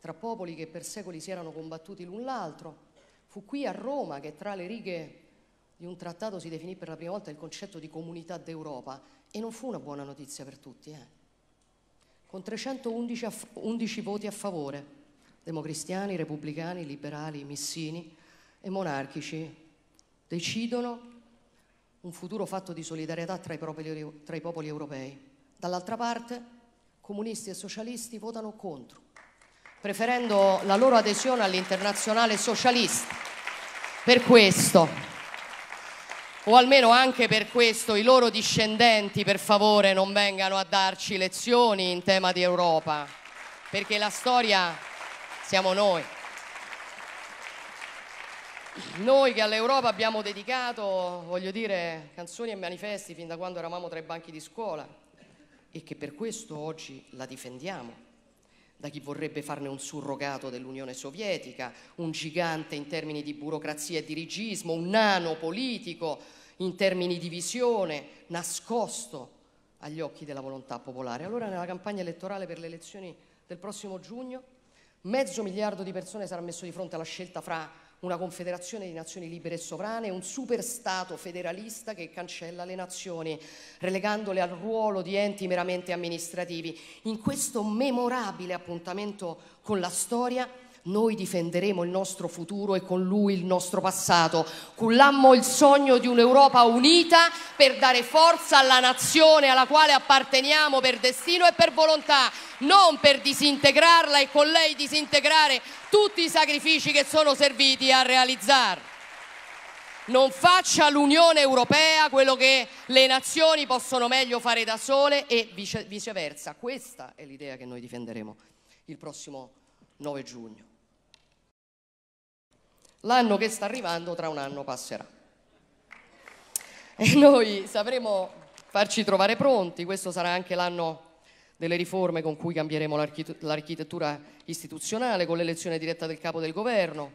tra popoli che per secoli si erano combattuti l'un l'altro. Fu qui a Roma che tra le righe di un trattato si definì per la prima volta il concetto di comunità d'Europa e non fu una buona notizia per tutti, eh? con 311 voti a favore democristiani, repubblicani, liberali, missini e monarchici decidono un futuro fatto di solidarietà tra i, propri, tra i popoli europei. Dall'altra parte, comunisti e socialisti votano contro, preferendo la loro adesione all'internazionale socialista. Per questo, o almeno anche per questo, i loro discendenti, per favore, non vengano a darci lezioni in tema di Europa, perché la storia siamo noi. Noi che all'Europa abbiamo dedicato, voglio dire, canzoni e manifesti fin da quando eravamo tra i banchi di scuola e che per questo oggi la difendiamo da chi vorrebbe farne un surrogato dell'Unione Sovietica, un gigante in termini di burocrazia e dirigismo, un nano politico in termini di visione, nascosto agli occhi della volontà popolare. Allora nella campagna elettorale per le elezioni del prossimo giugno Mezzo miliardo di persone sarà messo di fronte alla scelta fra una confederazione di nazioni libere e sovrane e un super Stato federalista che cancella le nazioni, relegandole al ruolo di enti meramente amministrativi. In questo memorabile appuntamento con la storia, noi difenderemo il nostro futuro e con lui il nostro passato. Cullammo il sogno di un'Europa unita per dare forza alla nazione alla quale apparteniamo per destino e per volontà, non per disintegrarla e con lei disintegrare tutti i sacrifici che sono serviti a realizzarla non faccia l'Unione Europea quello che le nazioni possono meglio fare da sole e viceversa. Questa è l'idea che noi difenderemo il prossimo 9 giugno. L'anno che sta arrivando tra un anno passerà. E noi sapremo farci trovare pronti, questo sarà anche l'anno delle riforme con cui cambieremo l'architettura istituzionale, con l'elezione diretta del capo del governo,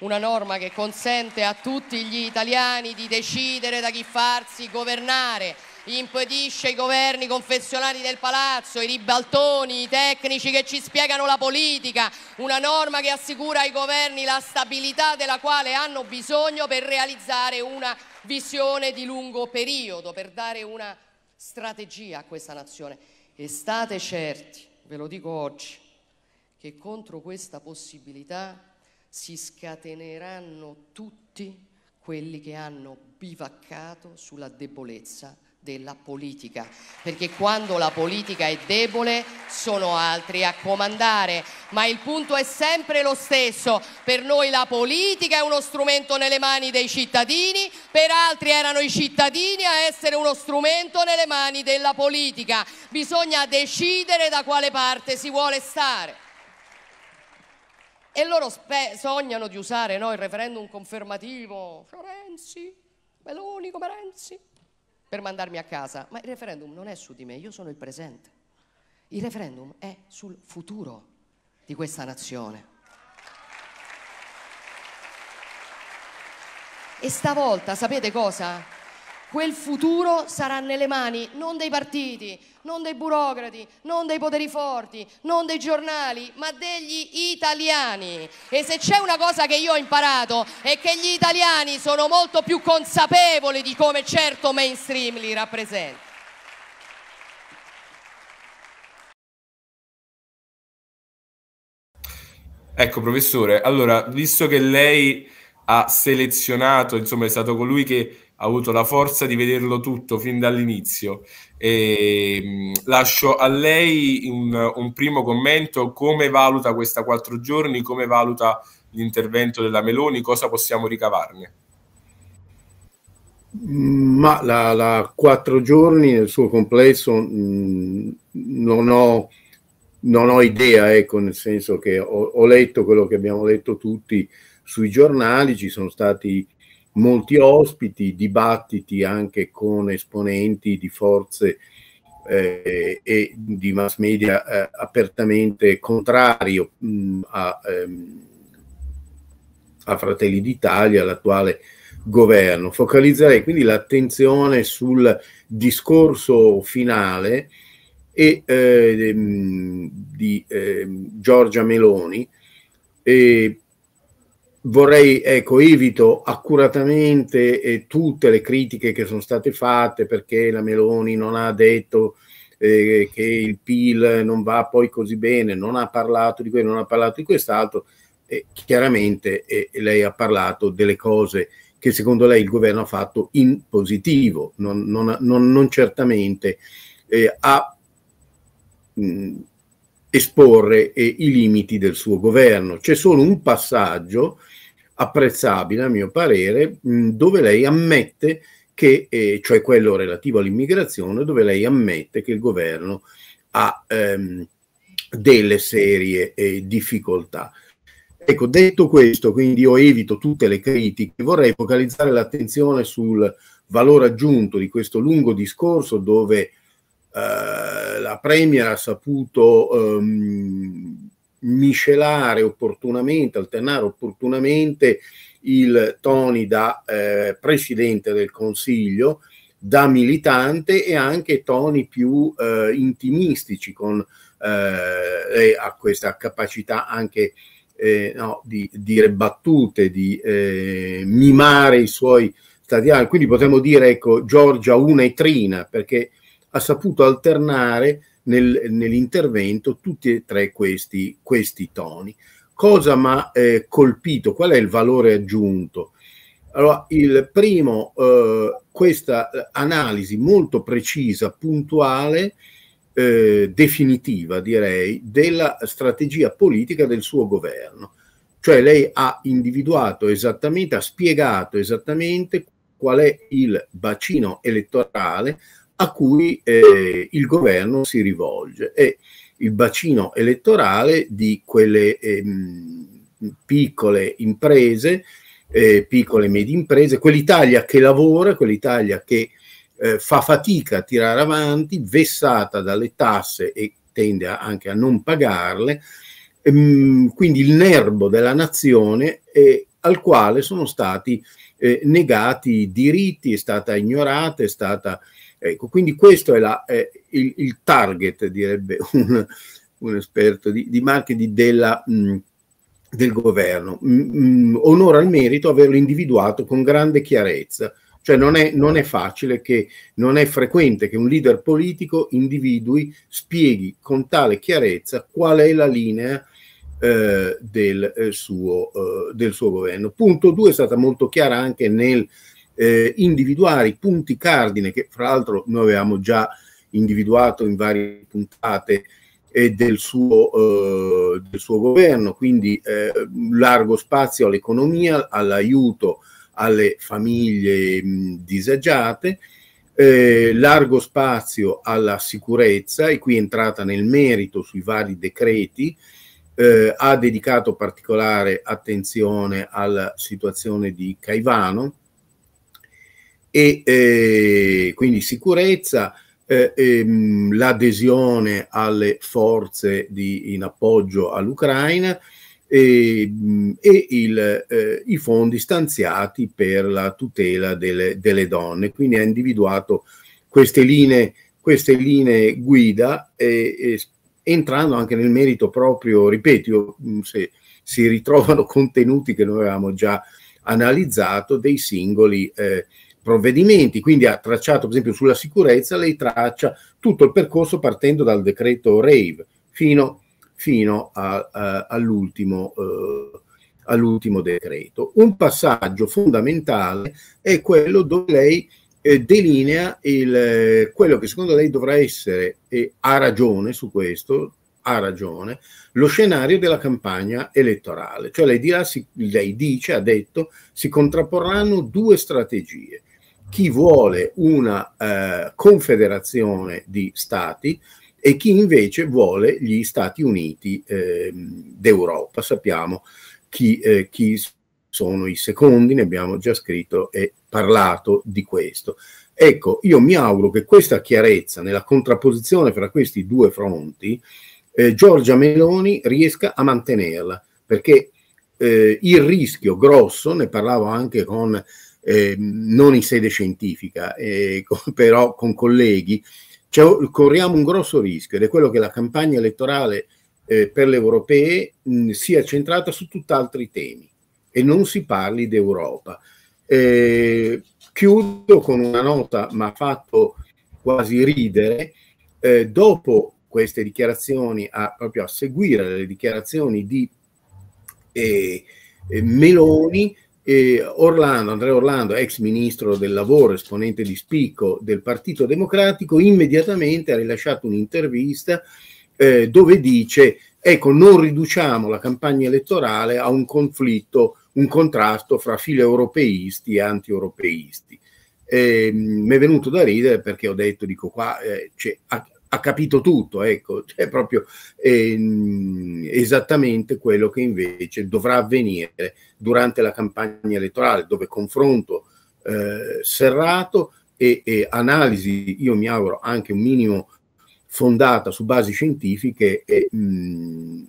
una norma che consente a tutti gli italiani di decidere da chi farsi governare, impedisce i governi confessionali del palazzo, i ribaltoni, i tecnici che ci spiegano la politica, una norma che assicura ai governi la stabilità della quale hanno bisogno per realizzare una visione di lungo periodo, per dare una strategia a questa nazione. E state certi, ve lo dico oggi, che contro questa possibilità si scateneranno tutti quelli che hanno bivaccato sulla debolezza della politica, perché quando la politica è debole sono altri a comandare, ma il punto è sempre lo stesso, per noi la politica è uno strumento nelle mani dei cittadini, per altri erano i cittadini a essere uno strumento nelle mani della politica, bisogna decidere da quale parte si vuole stare. E loro sognano di usare no, il referendum confermativo, Renzi, Meloni come Renzi, per mandarmi a casa, ma il referendum non è su di me, io sono il presente. Il referendum è sul futuro di questa nazione. E stavolta, sapete cosa? quel futuro sarà nelle mani non dei partiti, non dei burocrati, non dei poteri forti, non dei giornali, ma degli italiani. E se c'è una cosa che io ho imparato è che gli italiani sono molto più consapevoli di come certo mainstream li rappresenta. Ecco professore, allora, visto che lei ha selezionato, insomma è stato colui che ha avuto la forza di vederlo tutto fin dall'inizio. E, ehm, lascio a lei un, un, primo commento, come valuta questa quattro giorni, come valuta l'intervento della Meloni, cosa possiamo ricavarne? Mm, ma la, la quattro giorni nel suo complesso mh, mm, non, ho, non, ho, idea, ecco, nel senso che ho, ho letto quello che abbiamo letto tutti sui giornali, ci sono stati molti ospiti, dibattiti anche con esponenti di forze eh, e di mass media eh, apertamente contrario mh, mm, a, ehm, a, Fratelli d'Italia, l'attuale governo. Focalizzerei quindi l'attenzione sul discorso finale e, eh, ehm, di ehm, Giorgia Meloni E vorrei, ecco, evito accuratamente eh, tutte le critiche che sono state fatte perché la Meloni non ha detto eh, che il PIL non va poi così bene, non ha parlato di quello, non ha parlato di quest'altro. Eh, chiaramente lei ha parlato delle cose che secondo lei il governo ha fatto in positivo, non, non, non, non certamente eh, a mh, esporre eh, i limiti del suo governo. C'è solo un passaggio apprezzabile, a mio parere, mm, dove lei ammette che, eh, cioè quello relativo all'immigrazione, dove lei ammette che il governo ha ehm, delle serie eh, difficoltà. Ecco, detto questo, quindi io evito tutte le critiche, vorrei focalizzare l'attenzione sul valore aggiunto di questo lungo discorso dove eh, la Premier ha saputo ehm, miscelare opportunamente, alternare opportunamente il Tony da eh, presidente del Consiglio, da militante e anche toni più eh, intimistici con eh, questa capacità anche eh, no, di dire battute, di eh, mimare i suoi stadiali. Quindi potremmo dire, ecco, Giorgia una e trina, perché ha saputo alternare nel, nell'intervento tutti e tre questi, questi toni. Cosa mi ha eh, colpito? Qual è il valore aggiunto? Allora, il primo, eh, questa eh, analisi molto precisa, puntuale, eh, definitiva direi, della strategia politica del suo governo. Cioè lei ha individuato esattamente, ha spiegato esattamente qual è il bacino elettorale a cui eh, il governo si rivolge. e il bacino elettorale di quelle ehm, piccole imprese, eh, piccole e medie imprese, quell'Italia che lavora, quell'Italia che eh, fa fatica a tirare avanti, vessata dalle tasse e tende a, anche a non pagarle, ehm, quindi il nervo della nazione eh, al quale sono stati eh, negati diritti, è stata ignorata, è stata Ecco, quindi questo è, la, è il, il, target, direbbe un, un esperto di, di marketing della, mh, mm, del governo. Mh, mm, mh, mm, onora il merito averlo individuato con grande chiarezza. Cioè non è, non è, facile che, non è frequente che un leader politico individui, spieghi con tale chiarezza qual è la linea eh, del, eh, suo, eh, del, suo, governo. Punto 2 è stata molto chiara anche nel eh, individuare i punti cardine che fra l'altro noi avevamo già individuato in varie puntate e del suo, eh, del suo governo, quindi eh, largo spazio all'economia, all'aiuto alle famiglie mh, disagiate, eh, largo spazio alla sicurezza e qui è entrata nel merito sui vari decreti, eh, ha dedicato particolare attenzione alla situazione di Caivano, e eh, quindi sicurezza, eh, ehm, l'adesione alle forze di, in appoggio all'Ucraina e, mm, e il, eh, i fondi stanziati per la tutela delle, delle donne. Quindi ha individuato queste linee, queste linee guida e, e, entrando anche nel merito proprio, ripeto, io, mm, se si ritrovano contenuti che noi avevamo già analizzato dei singoli eh, provvedimenti, quindi ha tracciato per esempio sulla sicurezza, lei traccia tutto il percorso partendo dal decreto RAVE fino, fino a, a, all'ultimo, eh, all'ultimo, decreto. Un passaggio fondamentale è quello dove lei eh, delinea il, eh, quello che secondo lei dovrà essere, e ha ragione su questo, ha ragione, lo scenario della campagna elettorale. Cioè lei, dirà, si, lei dice, ha detto, si contrapporranno due strategie chi vuole una eh, confederazione di stati e chi invece vuole gli Stati Uniti eh, d'Europa. Sappiamo chi, eh, chi, sono i secondi, ne abbiamo già scritto e parlato di questo. Ecco, io mi auguro che questa chiarezza nella contrapposizione fra questi due fronti, eh, Giorgia Meloni riesca a mantenerla, perché eh, il rischio grosso, ne parlavo anche con Ehm, non in sede scientifica, eh, però con colleghi, cioè, corriamo un grosso rischio ed è quello che la campagna elettorale eh, per le europee mh, sia centrata su tutt'altri temi e non si parli d'Europa. Eh, chiudo con una nota, ma ha fatto quasi ridere, eh, dopo queste dichiarazioni, a, proprio a seguire le dichiarazioni di eh, Meloni, eh, Orlando, Andrea Orlando, ex ministro del lavoro, esponente di spicco del Partito Democratico, immediatamente ha rilasciato un'intervista eh, dove dice ecco non riduciamo la campagna elettorale a un conflitto, un contrasto fra filoeuropeisti e anti-europeisti. Eh, mi è venuto da ridere perché ho detto, dico qua, eh, cioè, a, ha capito tutto, ecco, è proprio ehm, esattamente quello che invece dovrà avvenire durante la campagna elettorale, dove confronto eh, serrato e, e, analisi, io mi auguro anche un minimo fondata su basi scientifiche e mh, mm,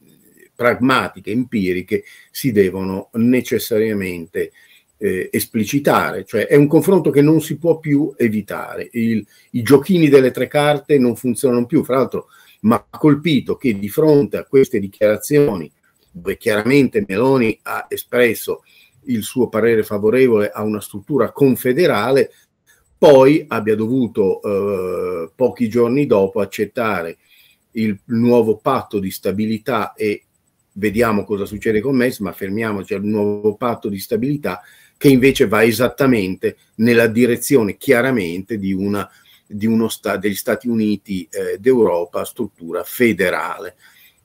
pragmatiche, empiriche, si devono necessariamente eh, esplicitare, cioè è un confronto che non si può più evitare. Il, I giochini delle tre carte non funzionano più, fra l'altro mi ha colpito che di fronte a queste dichiarazioni, dove chiaramente Meloni ha espresso il suo parere favorevole a una struttura confederale, poi abbia dovuto eh, pochi giorni dopo accettare il nuovo patto di stabilità e vediamo cosa succede con MES, ma fermiamoci al nuovo patto di stabilità che invece va esattamente nella direzione chiaramente di una, di sta, degli Stati Uniti eh, d'Europa struttura federale.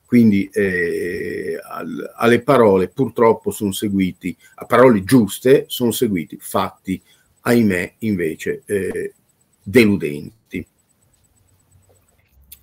Quindi eh, al, alle parole purtroppo sono seguiti, a parole giuste sono seguiti fatti, ahimè, invece eh, deludenti.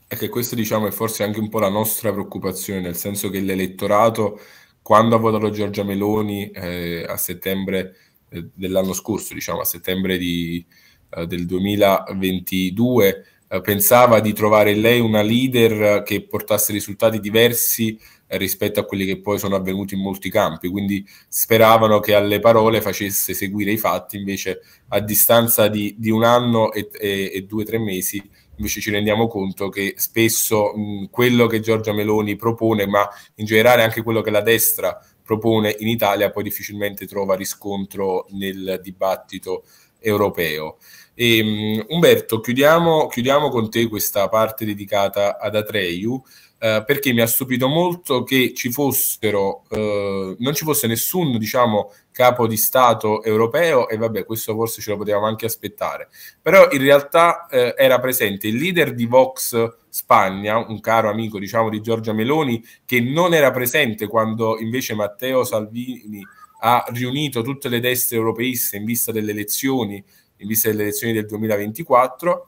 E che questa diciamo è forse anche un po' la nostra preoccupazione, nel senso che l'elettorato quando ha votato Giorgia Meloni eh, a settembre eh, dell'anno scorso, diciamo a settembre di, eh, del 2022, eh, pensava di trovare in lei una leader che portasse risultati diversi eh, rispetto a quelli che poi sono avvenuti in molti campi, quindi speravano che alle parole facesse seguire i fatti, invece a distanza di, di un anno e, e, e due o tre mesi invece ci rendiamo conto che spesso mh, quello che Giorgia Meloni propone, ma in generale anche quello che la destra propone in Italia, poi difficilmente trova riscontro nel dibattito europeo. E, um, Umberto, chiudiamo, chiudiamo, con te questa parte dedicata ad Atreiu eh, perché mi ha stupito molto che ci fossero, eh, non ci fosse nessun diciamo, capo di Stato europeo e vabbè questo forse ce lo potevamo anche aspettare, però in realtà eh, era presente il leader di Vox Spagna, un caro amico diciamo, di Giorgia Meloni, che non era presente quando invece Matteo Salvini ha riunito tutte le destre europeiste in vista delle elezioni, in vista delle elezioni del 2024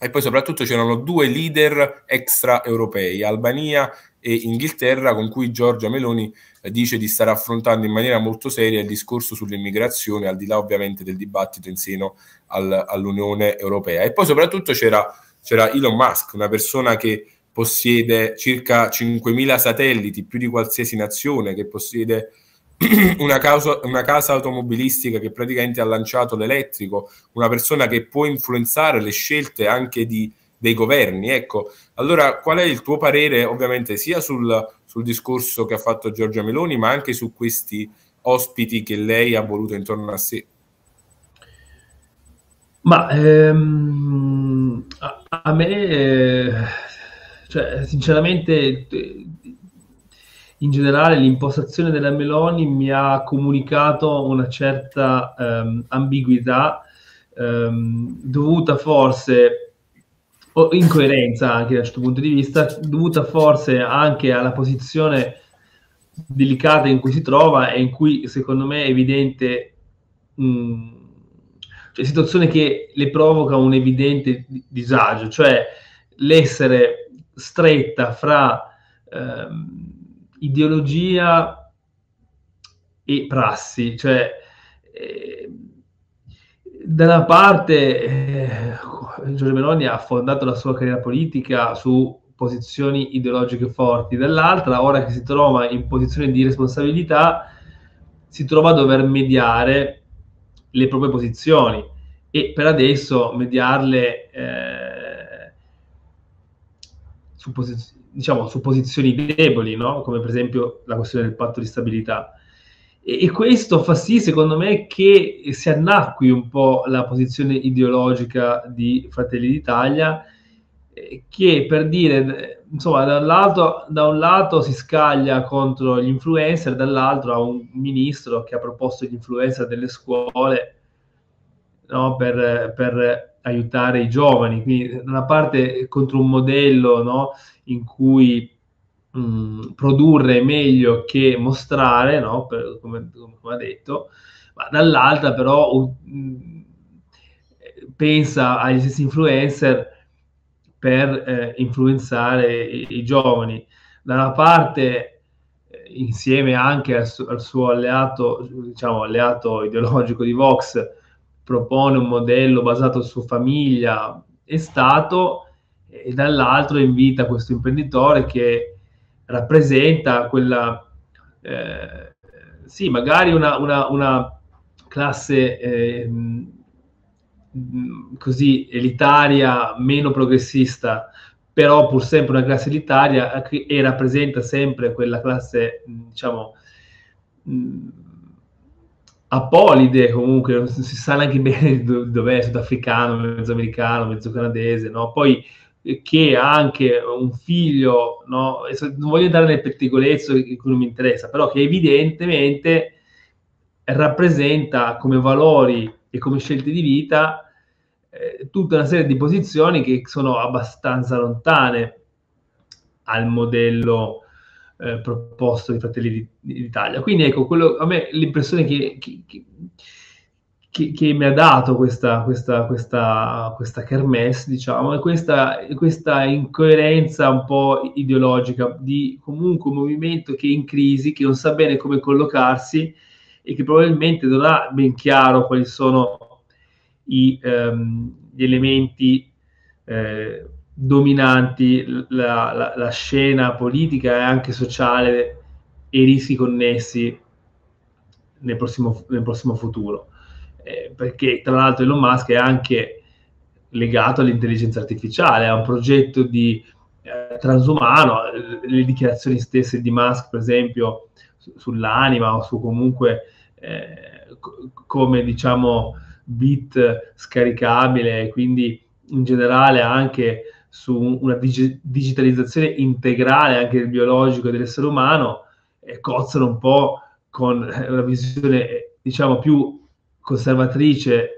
e poi soprattutto c'erano due leader extraeuropei, Albania e Inghilterra, con cui Giorgia Meloni eh, dice di stare affrontando in maniera molto seria il discorso sull'immigrazione, al di là ovviamente del dibattito in seno al, all'Unione Europea. E poi soprattutto c'era, c'era Elon Musk, una persona che possiede circa 5.000 satelliti, più di qualsiasi nazione, che possiede una, causa, una, casa automobilistica che praticamente ha lanciato l'elettrico, una persona che può influenzare le scelte anche di, dei governi. Ecco, allora qual è il tuo parere ovviamente sia sul, sul discorso che ha fatto Giorgia Meloni, ma anche su questi ospiti che lei ha voluto intorno a sé? Ma ehm, a, a, me, eh, cioè, sinceramente, in generale l'impostazione della Meloni mi ha comunicato una certa ehm, ambiguità ehm, dovuta forse o incoerenza anche da questo punto di vista dovuta forse anche alla posizione delicata in cui si trova e in cui secondo me è evidente mh, cioè situazione che le provoca un evidente disagio cioè l'essere stretta fra ehm, ideologia e prassi, cioè eh, da una parte eh, Giorgio Meloni ha fondato la sua carriera politica su posizioni ideologiche forti, dall'altra ora che si trova in posizione di responsabilità si trova a dover mediare le proprie posizioni e per adesso mediarle eh, su posizioni diciamo, su posizioni deboli, no? come per esempio la questione del patto di stabilità. E, e questo fa sì, secondo me, che si annacqui un po' la posizione ideologica di Fratelli d'Italia, eh, che per dire, insomma, da un, lato, da un lato si scaglia contro gli influencer, dall'altro ha un ministro che ha proposto gli influencer delle scuole no? per, per aiutare i giovani, quindi eh, da una parte eh, contro un modello no, in cui mh, mm, produrre è meglio che mostrare, no, per, come, come, ha detto, ma dall'altra però un, mm, pensa agli stessi influencer per eh, influenzare i, i, giovani. Da una parte, eh, insieme anche al, su, al, suo alleato, diciamo, alleato ideologico di Vox, propone un modello basato su famiglia e Stato e dall'altro invita questo imprenditore che rappresenta quella, eh, sì, magari una, una, una classe eh, così elitaria, meno progressista, però pur sempre una classe elitaria e rappresenta sempre quella classe, diciamo, mh, Apolide comunque, non si sa neanche bene dov'è, sudafricano, mezzo americano, mezzo canadese, no? Poi eh, che ha anche un figlio, no? non voglio entrare nel pettegolezzo che non mi interessa, però che evidentemente rappresenta come valori e come scelte di vita eh, tutta una serie di posizioni che sono abbastanza lontane al modello eh, proposto di Fratelli d'Italia. Quindi ecco, quello, a me l'impressione che, che, che, che mi ha dato questa, questa, questa, questa kermesse, diciamo, è questa, questa incoerenza un po' ideologica di comunque un movimento che è in crisi, che non sa bene come collocarsi e che probabilmente non ha ben chiaro quali sono i, ehm, gli elementi eh, dominanti la, la, la scena politica e anche sociale e i rischi connessi nel prossimo, nel prossimo futuro. Eh, perché tra l'altro Elon Musk è anche legato all'intelligenza artificiale, a un progetto di eh, transumano, le dichiarazioni stesse di Musk, per esempio, sull'anima o su comunque eh, come diciamo bit scaricabile, quindi in generale anche su una dig- digitalizzazione integrale anche del biologico e dell'essere umano e cozzano un po' con eh, una visione eh, diciamo più conservatrice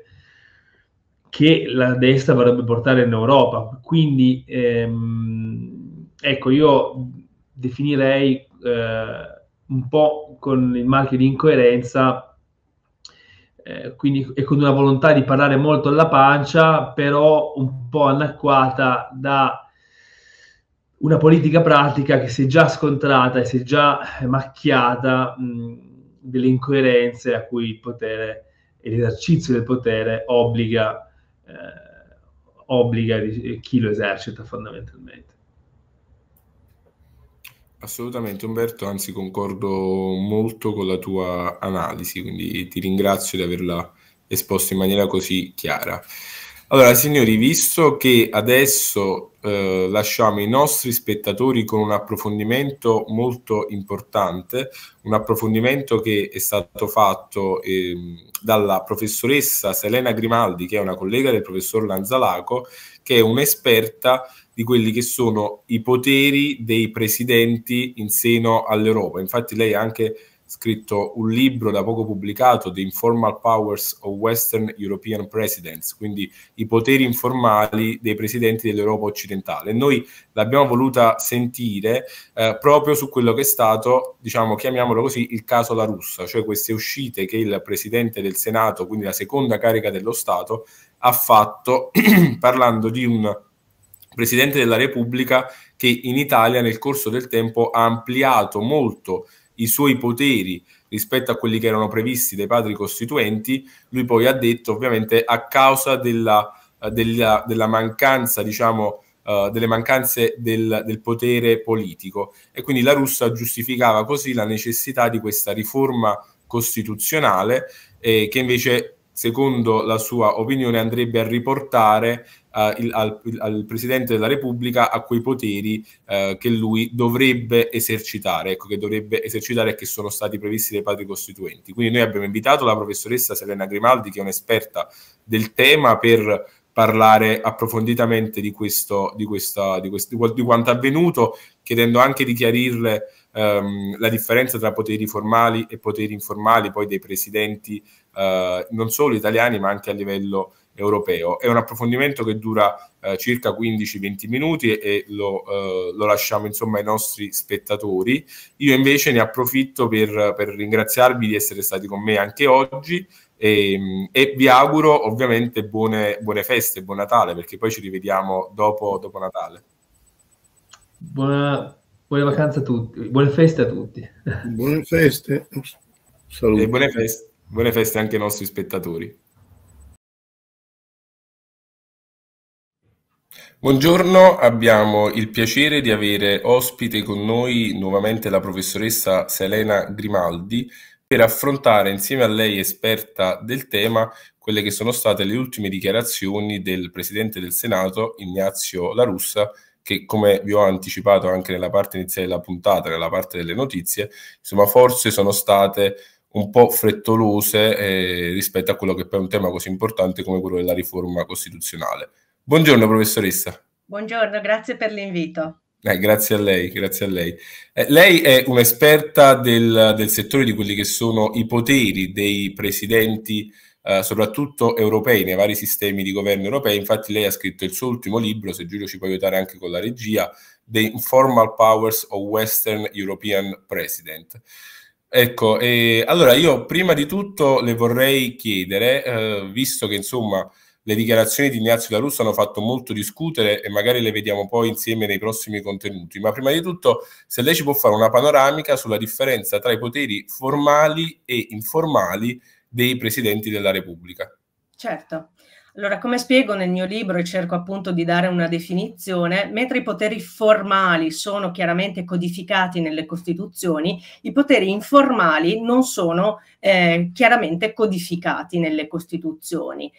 che la destra vorrebbe portare in Europa. Quindi ehm, ecco, io definirei eh, un po' con il marchio di incoerenza eh, quindi e con una volontà di parlare molto alla pancia, però un po' anacquata da una politica pratica che si è già scontrata e si è già macchiata mh, delle incoerenze a cui il potere e l'esercizio del potere obbliga, eh, obbliga chi lo esercita fondamentalmente. Assolutamente Umberto, anzi concordo molto con la tua analisi, quindi ti ringrazio di averla esposta in maniera così chiara. Allora, signori, visto che adesso eh, lasciamo i nostri spettatori con un approfondimento molto importante, un approfondimento che è stato fatto eh, dalla professoressa Selena Grimaldi, che è una collega del professor Lanzalaco, che è un'esperta di quelli che sono i poteri dei presidenti in seno all'Europa. Infatti lei ha anche scritto un libro da poco pubblicato, The Informal Powers of Western European Presidents, quindi i poteri informali dei presidenti dell'Europa occidentale. Noi l'abbiamo voluta sentire eh, proprio su quello che è stato, diciamo, chiamiamolo così, il caso La Russa, cioè queste uscite che il presidente del Senato, quindi la seconda carica dello Stato, ha fatto parlando di un Presidente della Repubblica che in Italia nel corso del tempo ha ampliato molto i suoi poteri rispetto a quelli che erano previsti dai padri costituenti, lui poi ha detto ovviamente a causa della, eh, della, della mancanza, diciamo, uh, delle mancanze del, del, potere politico e quindi la Russia giustificava così la necessità di questa riforma costituzionale eh, che invece secondo la sua opinione andrebbe a riportare eh, il, al, il, al, Presidente della Repubblica a quei poteri eh, che lui dovrebbe esercitare, ecco, che dovrebbe esercitare e che sono stati previsti dai padri costituenti. Quindi noi abbiamo invitato la professoressa Selena Grimaldi, che è un'esperta del tema, per parlare approfonditamente di, questo, di, questa, di, questo, di quanto avvenuto, chiedendo anche di chiarirle ehm, la differenza tra poteri formali e poteri informali poi dei presidenti eh, non solo italiani ma anche a livello europeo. È un approfondimento che dura eh, circa 15-20 minuti e, lo, eh, lo, lasciamo insomma ai nostri spettatori. Io invece ne approfitto per, per ringraziarvi di essere stati con me anche oggi. E, e, vi auguro ovviamente buone, buone, feste, buon Natale, perché poi ci rivediamo dopo, dopo Natale. Buona, buone vacanze a tutti, buone feste a tutti. Buone feste, saluti. E buone feste, buone feste anche ai nostri spettatori. Buongiorno, abbiamo il piacere di avere ospite con noi nuovamente la professoressa Selena Grimaldi per affrontare insieme a lei esperta del tema quelle che sono state le ultime dichiarazioni del Presidente del Senato Ignazio La Russa che come vi ho anticipato anche nella parte iniziale della puntata, nella parte delle notizie, insomma forse sono state un po' frettolose eh, rispetto a quello che poi è un tema così importante come quello della riforma costituzionale. Buongiorno professoressa. Buongiorno, grazie per l'invito. Eh, grazie a lei, grazie a lei. Eh, lei è un'esperta del, del, settore di quelli che sono i poteri dei presidenti, eh, soprattutto europei, nei vari sistemi di governo europei. Infatti lei ha scritto il suo ultimo libro, se Giulio ci può aiutare anche con la regia, The Informal Powers of Western European President. Ecco, allora io prima di tutto le vorrei chiedere, eh, visto che insomma le dichiarazioni di Ignazio La Russa hanno fatto molto discutere e magari le vediamo poi insieme nei prossimi contenuti. Ma prima di tutto, se lei ci può fare una panoramica sulla differenza tra i poteri formali e informali dei presidenti della Repubblica. Certo. Allora, come spiego nel mio libro e cerco appunto di dare una definizione, mentre i poteri formali sono chiaramente codificati nelle Costituzioni, i poteri informali non sono eh, chiaramente codificati nelle Costituzioni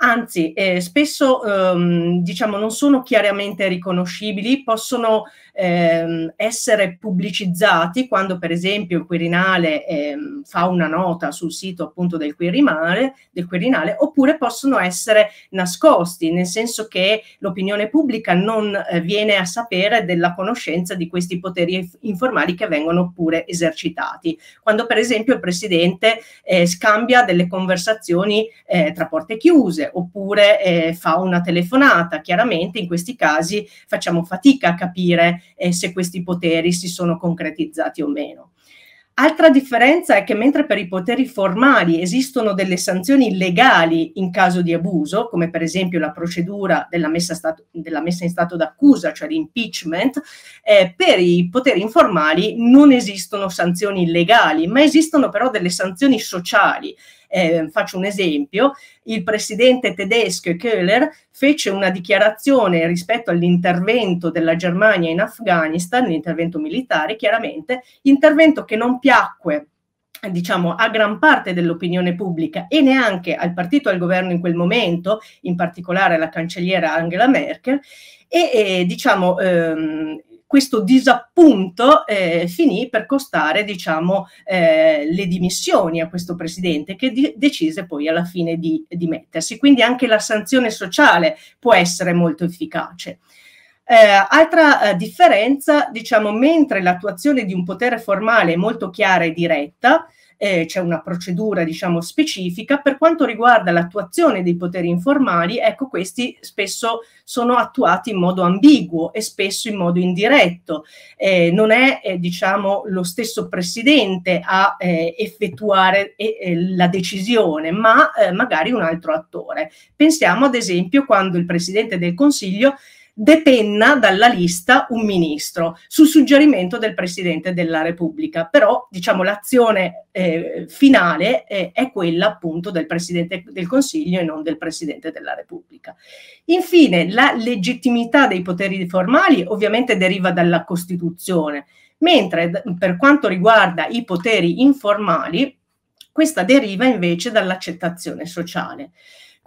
anzi eh, spesso ehm, diciamo non sono chiaramente riconoscibili, possono ehm, essere pubblicizzati quando per esempio il Quirinale ehm, fa una nota sul sito appunto del Quirinale, del Quirinale, oppure possono essere nascosti, nel senso che l'opinione pubblica non eh, viene a sapere della conoscenza di questi poteri informali che vengono pure esercitati. Quando per esempio il Presidente eh, scambia delle conversazioni eh, tra porte chiuse, oppure eh, fa una telefonata. Chiaramente in questi casi facciamo fatica a capire eh, se questi poteri si sono concretizzati o meno. Altra differenza è che mentre per i poteri formali esistono delle sanzioni legali in caso di abuso, come per esempio la procedura della messa, stato, della messa in stato d'accusa, cioè l'impeachment, eh, per i poteri informali non esistono sanzioni legali, ma esistono però delle sanzioni sociali, eh, faccio un esempio, il presidente tedesco Köhler fece una dichiarazione rispetto all'intervento della Germania in Afghanistan, l'intervento militare chiaramente, intervento che non piacque diciamo a gran parte dell'opinione pubblica e neanche al partito al governo in quel momento, in particolare alla cancelliera Angela Merkel, e, e diciamo ehm, questo disappunto eh, finì per costare diciamo, eh, le dimissioni a questo presidente che di- decise poi alla fine di dimettersi. Quindi anche la sanzione sociale può essere molto efficace. Eh, altra eh, differenza, diciamo, mentre l'attuazione di un potere formale è molto chiara e diretta, eh, c'è una procedura diciamo specifica. Per quanto riguarda l'attuazione dei poteri informali, ecco questi spesso sono attuati in modo ambiguo e spesso in modo indiretto. Eh, non è eh, diciamo lo stesso presidente a eh, effettuare eh, la decisione, ma eh, magari un altro attore. Pensiamo ad esempio quando il presidente del Consiglio depenna dalla lista un ministro su suggerimento del Presidente della Repubblica. Però diciamo l'azione eh, finale eh, è quella appunto del Presidente del Consiglio e non del Presidente della Repubblica. Infine, la legittimità dei poteri formali ovviamente deriva dalla Costituzione, mentre per quanto riguarda i poteri informali, questa deriva invece dall'accettazione sociale.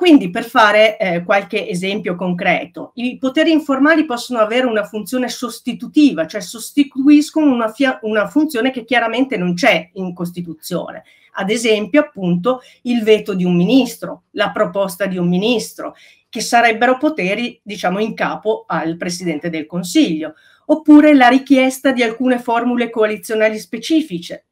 Quindi, per fare eh, qualche esempio concreto, i poteri informali possono avere una funzione sostitutiva, cioè sostituiscono una, una funzione che chiaramente non c'è in Costituzione. Ad esempio, appunto, il veto di un ministro, la proposta di un ministro, che sarebbero poteri, diciamo, in capo al Presidente del Consiglio, oppure la richiesta di alcune formule coalizionali specifiche.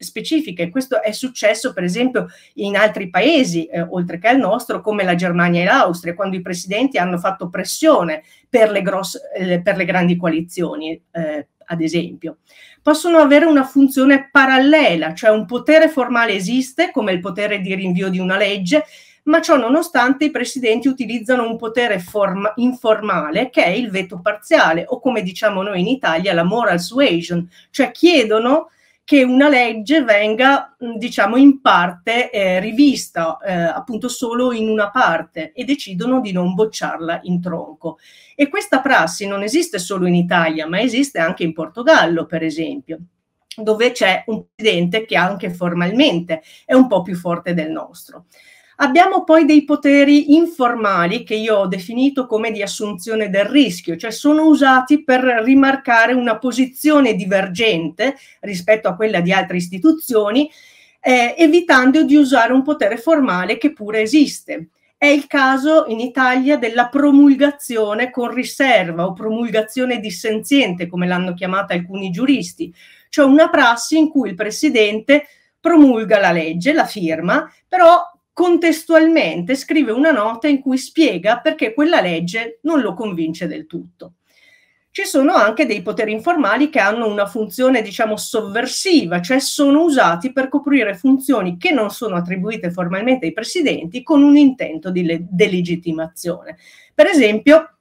Questo è successo per esempio in altri paesi, eh, oltre che al nostro, come la Germania e l'Austria, quando i presidenti hanno fatto pressione per le, grosse, eh, per le grandi coalizioni. Eh, ad esempio, possono avere una funzione parallela, cioè un potere formale esiste, come il potere di rinvio di una legge, ma ciò nonostante i presidenti utilizzano un potere form- informale che è il veto parziale o come diciamo noi in Italia la moral suasion, cioè chiedono che una legge venga, diciamo, in parte eh, rivista, eh, appunto solo in una parte, e decidono di non bocciarla in tronco. E questa prassi non esiste solo in Italia, ma esiste anche in Portogallo, per esempio, dove c'è un presidente che anche formalmente è un po' più forte del nostro. Abbiamo poi dei poteri informali che io ho definito come di assunzione del rischio, cioè sono usati per rimarcare una posizione divergente rispetto a quella di altre istituzioni, eh, evitando di usare un potere formale che pure esiste. È il caso in Italia della promulgazione con riserva o promulgazione dissenziente, come l'hanno chiamata alcuni giuristi, cioè una prassi in cui il Presidente promulga la legge, la firma, però contestualmente scrive una nota in cui spiega perché quella legge non lo convince del tutto. Ci sono anche dei poteri informali che hanno una funzione, diciamo, sovversiva, cioè sono usati per coprire funzioni che non sono attribuite formalmente ai presidenti con un intento di delegittimazione. Per esempio,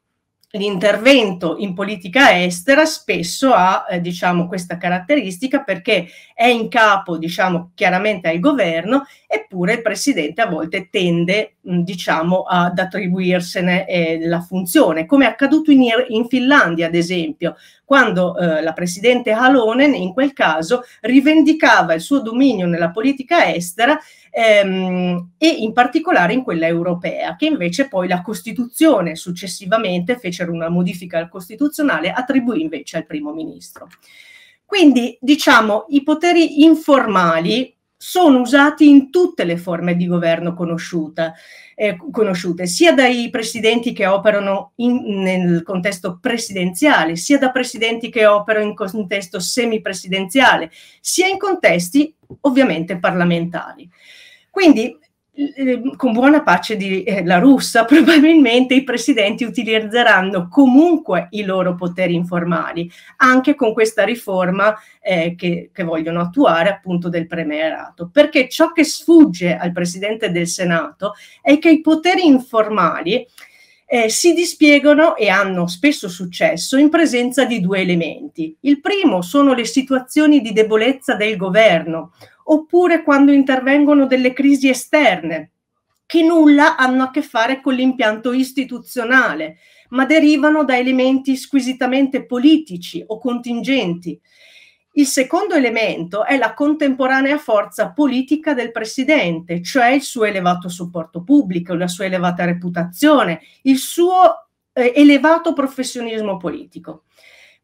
l'intervento in politica estera spesso ha eh, diciamo, questa caratteristica perché è in capo diciamo, chiaramente al governo eppure il presidente a volte tende mh, mm, diciamo, ad attribuirsene eh, la funzione come è accaduto in, in Finlandia ad esempio quando eh, la presidente Halonen in quel caso rivendicava il suo dominio nella politica estera ehm, e in particolare in quella europea, che invece poi la Costituzione successivamente fecero una modifica al costituzionale, attribuì invece al primo ministro. Quindi diciamo i poteri informali sono usati in tutte le forme di governo eh, conosciute, sia dai presidenti che operano in, nel contesto presidenziale, sia da presidenti che operano in contesto semipresidenziale, sia in contesti ovviamente parlamentari. Quindi con buona pace della eh, russa, probabilmente i presidenti utilizzeranno comunque i loro poteri informali, anche con questa riforma eh, che, che, vogliono attuare appunto del premierato, perché ciò che sfugge al presidente del Senato è che i poteri informali eh, si dispiegano e hanno spesso successo in presenza di due elementi. Il primo sono le situazioni di debolezza del governo, oppure quando intervengono delle crisi esterne che nulla hanno a che fare con l'impianto istituzionale, ma derivano da elementi squisitamente politici o contingenti. Il secondo elemento è la contemporanea forza politica del presidente, cioè il suo elevato supporto pubblico, la sua elevata reputazione, il suo eh, elevato professionismo politico.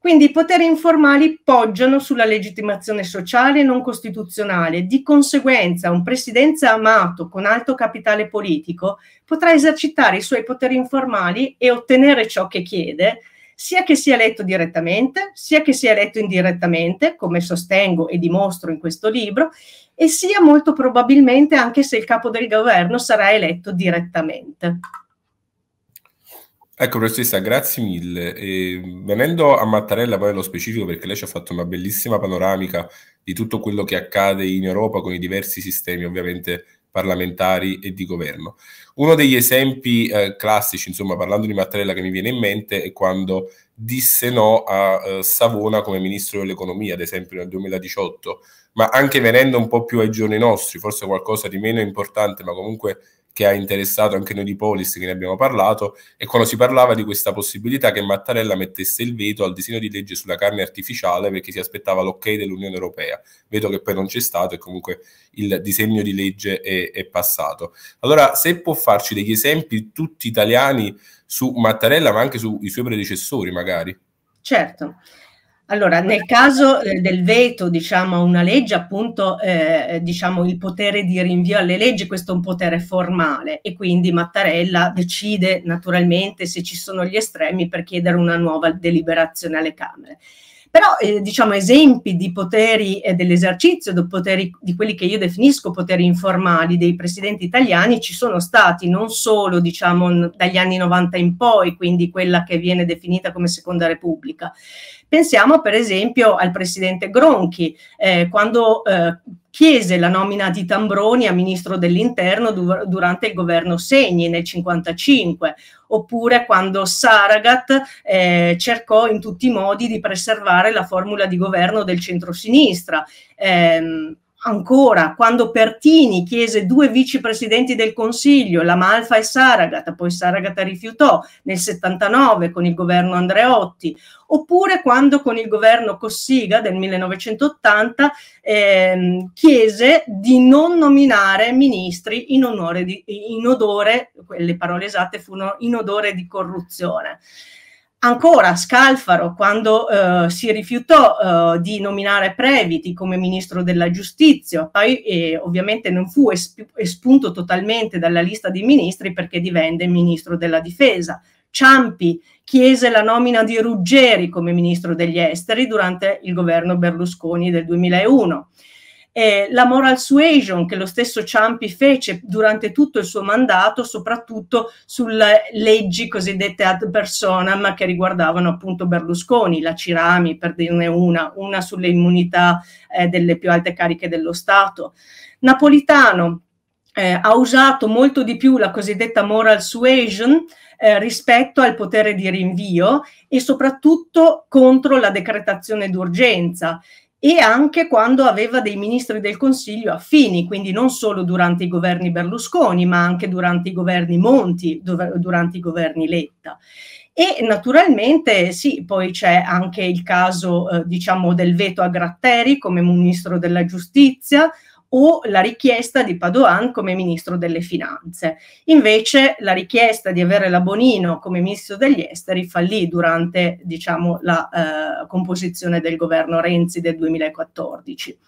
Quindi i poteri informali poggiano sulla legittimazione sociale e non costituzionale. Di conseguenza, un presidente amato con alto capitale politico potrà esercitare i suoi poteri informali e ottenere ciò che chiede, sia che sia eletto direttamente, sia che sia eletto indirettamente, come sostengo e dimostro in questo libro, e sia molto probabilmente anche se il capo del governo sarà eletto direttamente. Ecco, professoressa, grazie mille. E venendo a Mattarella poi nello specifico, perché lei ci ha fatto una bellissima panoramica di tutto quello che accade in Europa con i diversi sistemi, ovviamente parlamentari e di governo. Uno degli esempi eh, classici, insomma, parlando di Mattarella che mi viene in mente è quando disse no a eh, Savona come ministro dell'economia, ad esempio nel 2018, ma anche venendo un po' più ai giorni nostri, forse qualcosa di meno importante, ma comunque che ha interessato anche noi di Polis, che ne abbiamo parlato, e quando si parlava di questa possibilità che Mattarella mettesse il veto al disegno di legge sulla carne artificiale perché si aspettava l'ok dell'Unione Europea. Vedo che poi non c'è stato e comunque il disegno di legge è, è passato. Allora, se può farci degli esempi tutti italiani su Mattarella, ma anche sui suoi predecessori magari. Certo. Allora, nel caso eh, del veto, diciamo, a una legge, appunto, eh, diciamo, il potere di rinvio alle leggi, questo è un potere formale e quindi Mattarella decide naturalmente se ci sono gli estremi per chiedere una nuova deliberazione alle Camere. Però, eh, diciamo, esempi di poteri eh, dell'esercizio, di quelli che io definisco poteri informali dei presidenti italiani, ci sono stati non solo, diciamo, dagli anni 90 in poi, quindi quella che viene definita come Seconda Repubblica, Pensiamo per esempio al presidente Gronchi, eh, quando eh, chiese la nomina di Tambroni a ministro dell'interno du- durante il governo Segni nel 1955, oppure quando Saragat eh, cercò in tutti i modi di preservare la formula di governo del centrosinistra. Eh, ancora quando Pertini chiese due vicepresidenti del Consiglio, la Malfa e Saragat, poi Saragat rifiutò nel 79 con il governo Andreotti, oppure quando con il governo Cossiga del 1980 ehm, chiese di non nominare ministri in, onore di, in odore, le parole esatte furono in odore di corruzione. Ancora Scalfaro, quando eh, si rifiutò eh, di nominare Previti come ministro della giustizia, poi eh, ovviamente non fu esp espunto totalmente dalla lista dei ministri perché divenne ministro della difesa. Ciampi chiese la nomina di Ruggeri come ministro degli esteri durante il governo Berlusconi del 2001 eh, la moral suasion che lo stesso Ciampi fece durante tutto il suo mandato, soprattutto sulle leggi cosiddette ad personam che riguardavano appunto Berlusconi, la Cirami per dirne una, una sulle immunità eh, delle più alte cariche dello Stato. Napolitano eh, ha usato molto di più la cosiddetta moral suasion eh, rispetto al potere di rinvio e soprattutto contro la decretazione d'urgenza e anche quando aveva dei ministri del Consiglio affini, quindi non solo durante i governi Berlusconi, ma anche durante i governi Monti, durante i governi Letta. E naturalmente sì, poi c'è anche il caso eh, diciamo del veto a Gratteri come ministro della giustizia, o la richiesta di Padoan come ministro delle finanze. Invece la richiesta di avere la Bonino come ministro degli esteri fallì durante diciamo, la eh, composizione del governo Renzi del 2014.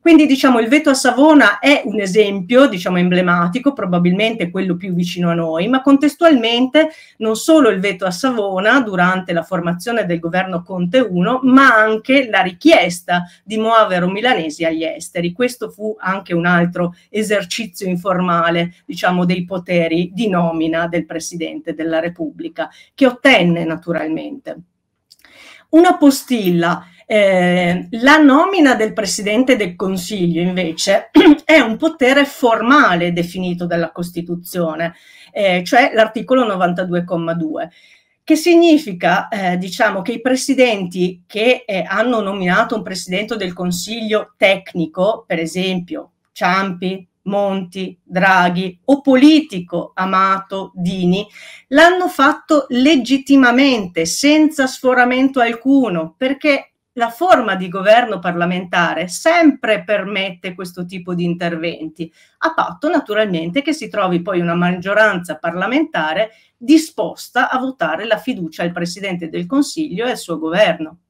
Quindi diciamo il veto a Savona è un esempio diciamo, emblematico, probabilmente quello più vicino a noi, ma contestualmente non solo il veto a Savona durante la formazione del governo Conte I, ma anche la richiesta di muovere Milanesi agli esteri. Questo fu anche un altro esercizio informale diciamo, dei poteri di nomina del Presidente della Repubblica, che ottenne naturalmente. Una postilla eh, la nomina del Presidente del Consiglio invece è un potere formale definito dalla Costituzione, eh, cioè l'articolo 92,2 che significa eh, diciamo, che i presidenti che eh, hanno nominato un presidente del Consiglio tecnico, per esempio Ciampi, Monti, Draghi o politico Amato, Dini, l'hanno fatto legittimamente, senza sforamento alcuno, perché la forma di governo parlamentare sempre permette questo tipo di interventi, a patto naturalmente che si trovi poi una maggioranza parlamentare disposta a votare la fiducia al Presidente del Consiglio e al suo governo.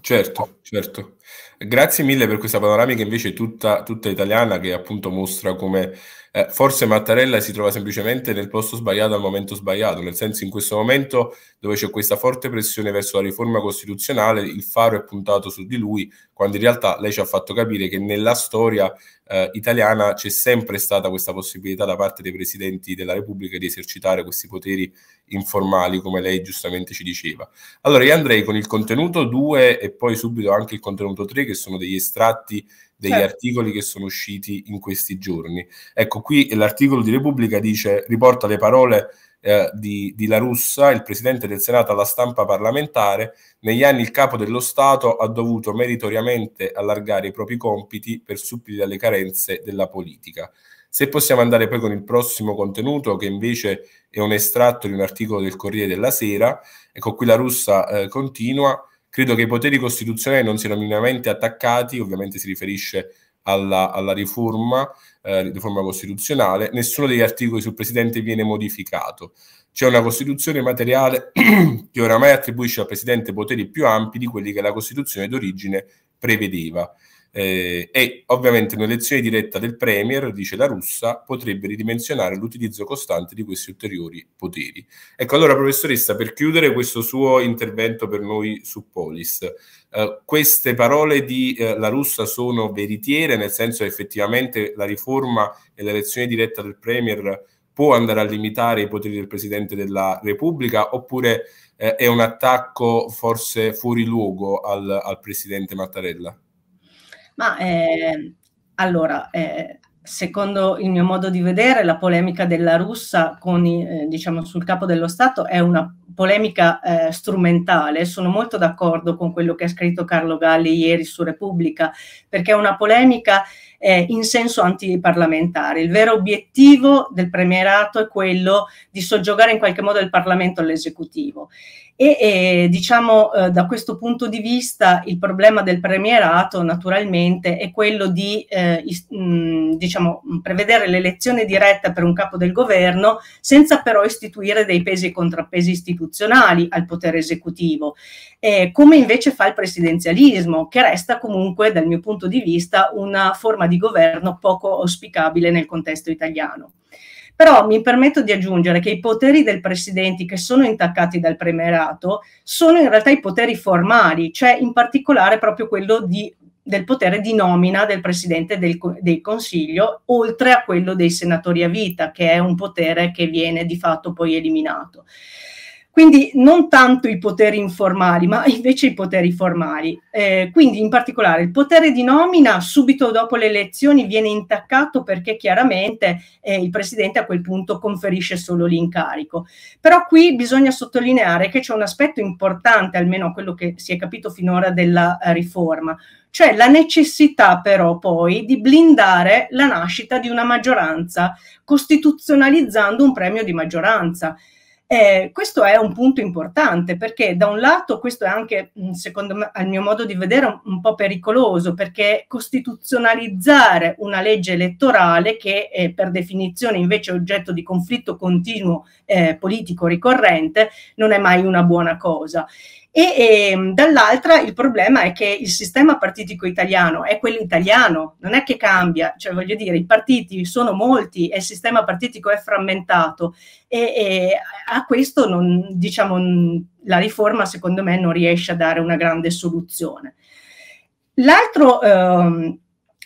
Certo, certo. Grazie mille per questa panoramica invece tutta, tutta italiana che appunto mostra come eh, forse Mattarella si trova semplicemente nel posto sbagliato al momento sbagliato, nel senso in questo momento dove c'è questa forte pressione verso la riforma costituzionale, il faro è puntato su di lui, quando in realtà lei ci ha fatto capire che nella storia eh, italiana c'è sempre stata questa possibilità da parte dei presidenti della Repubblica di esercitare questi poteri informali, come lei giustamente ci diceva. Allora io andrei con il contenuto 2 e poi subito anche il contenuto 3, che sono degli estratti degli certo. articoli che sono usciti in questi giorni. Ecco, qui l'articolo di Repubblica dice, riporta le parole eh, di, di La Russa, il presidente del Senato alla stampa parlamentare, negli anni il capo dello Stato ha dovuto meritoriamente allargare i propri compiti per supplire alle carenze della politica. Se possiamo andare poi con il prossimo contenuto, che invece è un estratto di un articolo del Corriere della Sera, ecco qui la russa eh, continua. Credo che i poteri costituzionali non siano minimamente attaccati, ovviamente si riferisce alla, alla riforma, eh, riforma costituzionale, nessuno degli articoli sul Presidente viene modificato. C'è una Costituzione materiale che oramai attribuisce al Presidente poteri più ampi di quelli che la Costituzione d'origine prevedeva. Eh, e ovviamente un'elezione diretta del Premier, dice la russa, potrebbe ridimensionare l'utilizzo costante di questi ulteriori poteri. Ecco, allora professoressa, per chiudere questo suo intervento per noi su Polis, eh, queste parole di eh, la russa sono veritiere, nel senso che effettivamente la riforma e l'elezione diretta del Premier può andare a limitare i poteri del Presidente della Repubblica oppure eh, è un attacco forse fuori luogo al, al Presidente Mattarella? Ma eh, allora, eh, secondo il mio modo di vedere, la polemica della russa con, eh, diciamo, sul capo dello Stato è una polemica eh, strumentale. Sono molto d'accordo con quello che ha scritto Carlo Galli ieri su Repubblica, perché è una polemica eh, in senso antiparlamentare. Il vero obiettivo del premierato è quello di soggiogare in qualche modo il Parlamento all'esecutivo. E, e diciamo eh, da questo punto di vista il problema del premierato naturalmente è quello di eh, is, mh, mm, diciamo, mm, prevedere l'elezione diretta per un capo del governo senza però istituire dei pesi e contrappesi istituzionali al potere esecutivo, eh, come invece fa il presidenzialismo, che resta comunque dal mio punto di vista una forma di governo poco auspicabile nel contesto italiano. Però mi permetto di aggiungere che i poteri del Presidente che sono intaccati dal premierato sono in realtà i poteri formali, cioè in particolare proprio quello di, del potere di nomina del Presidente del, del Consiglio, oltre a quello dei senatori a vita, che è un potere che viene di fatto poi eliminato. Quindi non tanto i poteri informali, ma invece i poteri formali. Eh, quindi in particolare il potere di nomina subito dopo le elezioni viene intaccato perché chiaramente eh, il Presidente a quel punto conferisce solo l'incarico. Però qui bisogna sottolineare che c'è un aspetto importante, almeno quello che si è capito finora della eh, riforma, cioè la necessità però poi di blindare la nascita di una maggioranza costituzionalizzando un premio di maggioranza. Eh, questo è un punto importante perché da un lato questo è anche, mm, secondo me, al mio modo di vedere, un, un po' pericoloso perché costituzionalizzare una legge elettorale che è per definizione invece è oggetto di conflitto continuo eh, politico ricorrente non è mai una buona cosa e, e ehm, dall'altra il problema è che il sistema partitico italiano è quello italiano, non è che cambia, cioè voglio dire i partiti sono molti e il sistema partitico è frammentato e, e a questo non, diciamo, la riforma secondo me non riesce a dare una grande soluzione. L'altro... Ehm,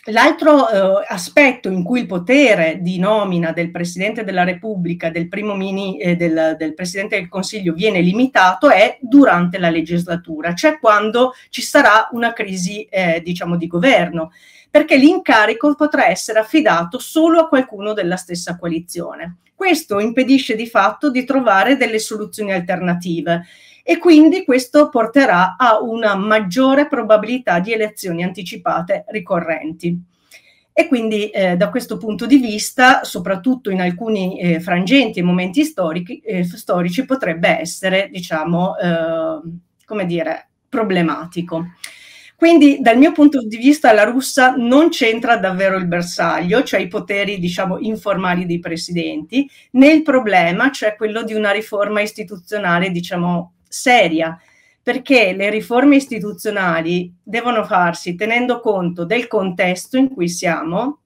L'altro eh, aspetto in cui il potere di nomina del Presidente della Repubblica, del, mini, eh, del, del Presidente del Consiglio viene limitato è durante la legislatura, cioè quando ci sarà una crisi eh, diciamo di governo, perché l'incarico potrà essere affidato solo a qualcuno della stessa coalizione. Questo impedisce di fatto di trovare delle soluzioni alternative e quindi questo porterà a una maggiore probabilità di elezioni anticipate ricorrenti. E quindi eh, da questo punto di vista, soprattutto in alcuni eh, frangenti e momenti storici, eh, storici, potrebbe essere, diciamo, eh, come dire, problematico. Quindi dal mio punto di vista la russa non c'entra davvero il bersaglio, cioè i poteri diciamo informali dei presidenti, né il problema, cioè quello di una riforma istituzionale diciamo seria, perché le riforme istituzionali devono farsi tenendo conto del contesto in cui siamo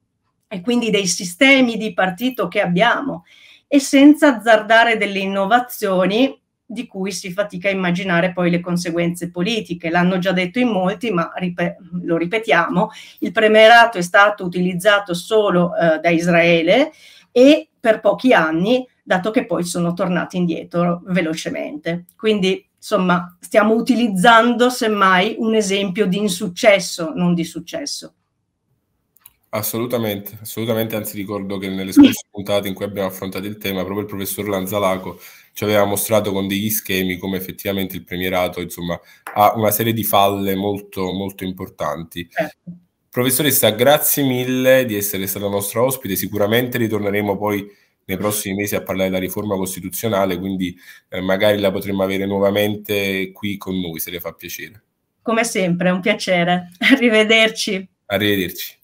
e quindi dei sistemi di partito che abbiamo e senza azzardare delle innovazioni di cui si fatica a immaginare poi le conseguenze politiche. L'hanno già detto in molti, ma ripet- lo ripetiamo, il premierato è stato utilizzato solo eh, da Israele e per pochi anni dato che poi sono tornati indietro velocemente. Quindi, insomma, stiamo utilizzando semmai un esempio di insuccesso, non di successo. Assolutamente, assolutamente, anzi ricordo che nelle scorse puntate in cui abbiamo affrontato il tema, proprio il professor Lanzalaco ci aveva mostrato con degli schemi come effettivamente il premierato insomma, ha una serie di falle molto, molto importanti. Certo. Professoressa, grazie mille di essere stata nostra ospite, sicuramente ritorneremo poi nei prossimi mesi a parlare della riforma costituzionale, quindi eh, magari la potremmo avere nuovamente qui con noi, se le fa piacere. Come sempre, è un piacere. Arrivederci. Arrivederci.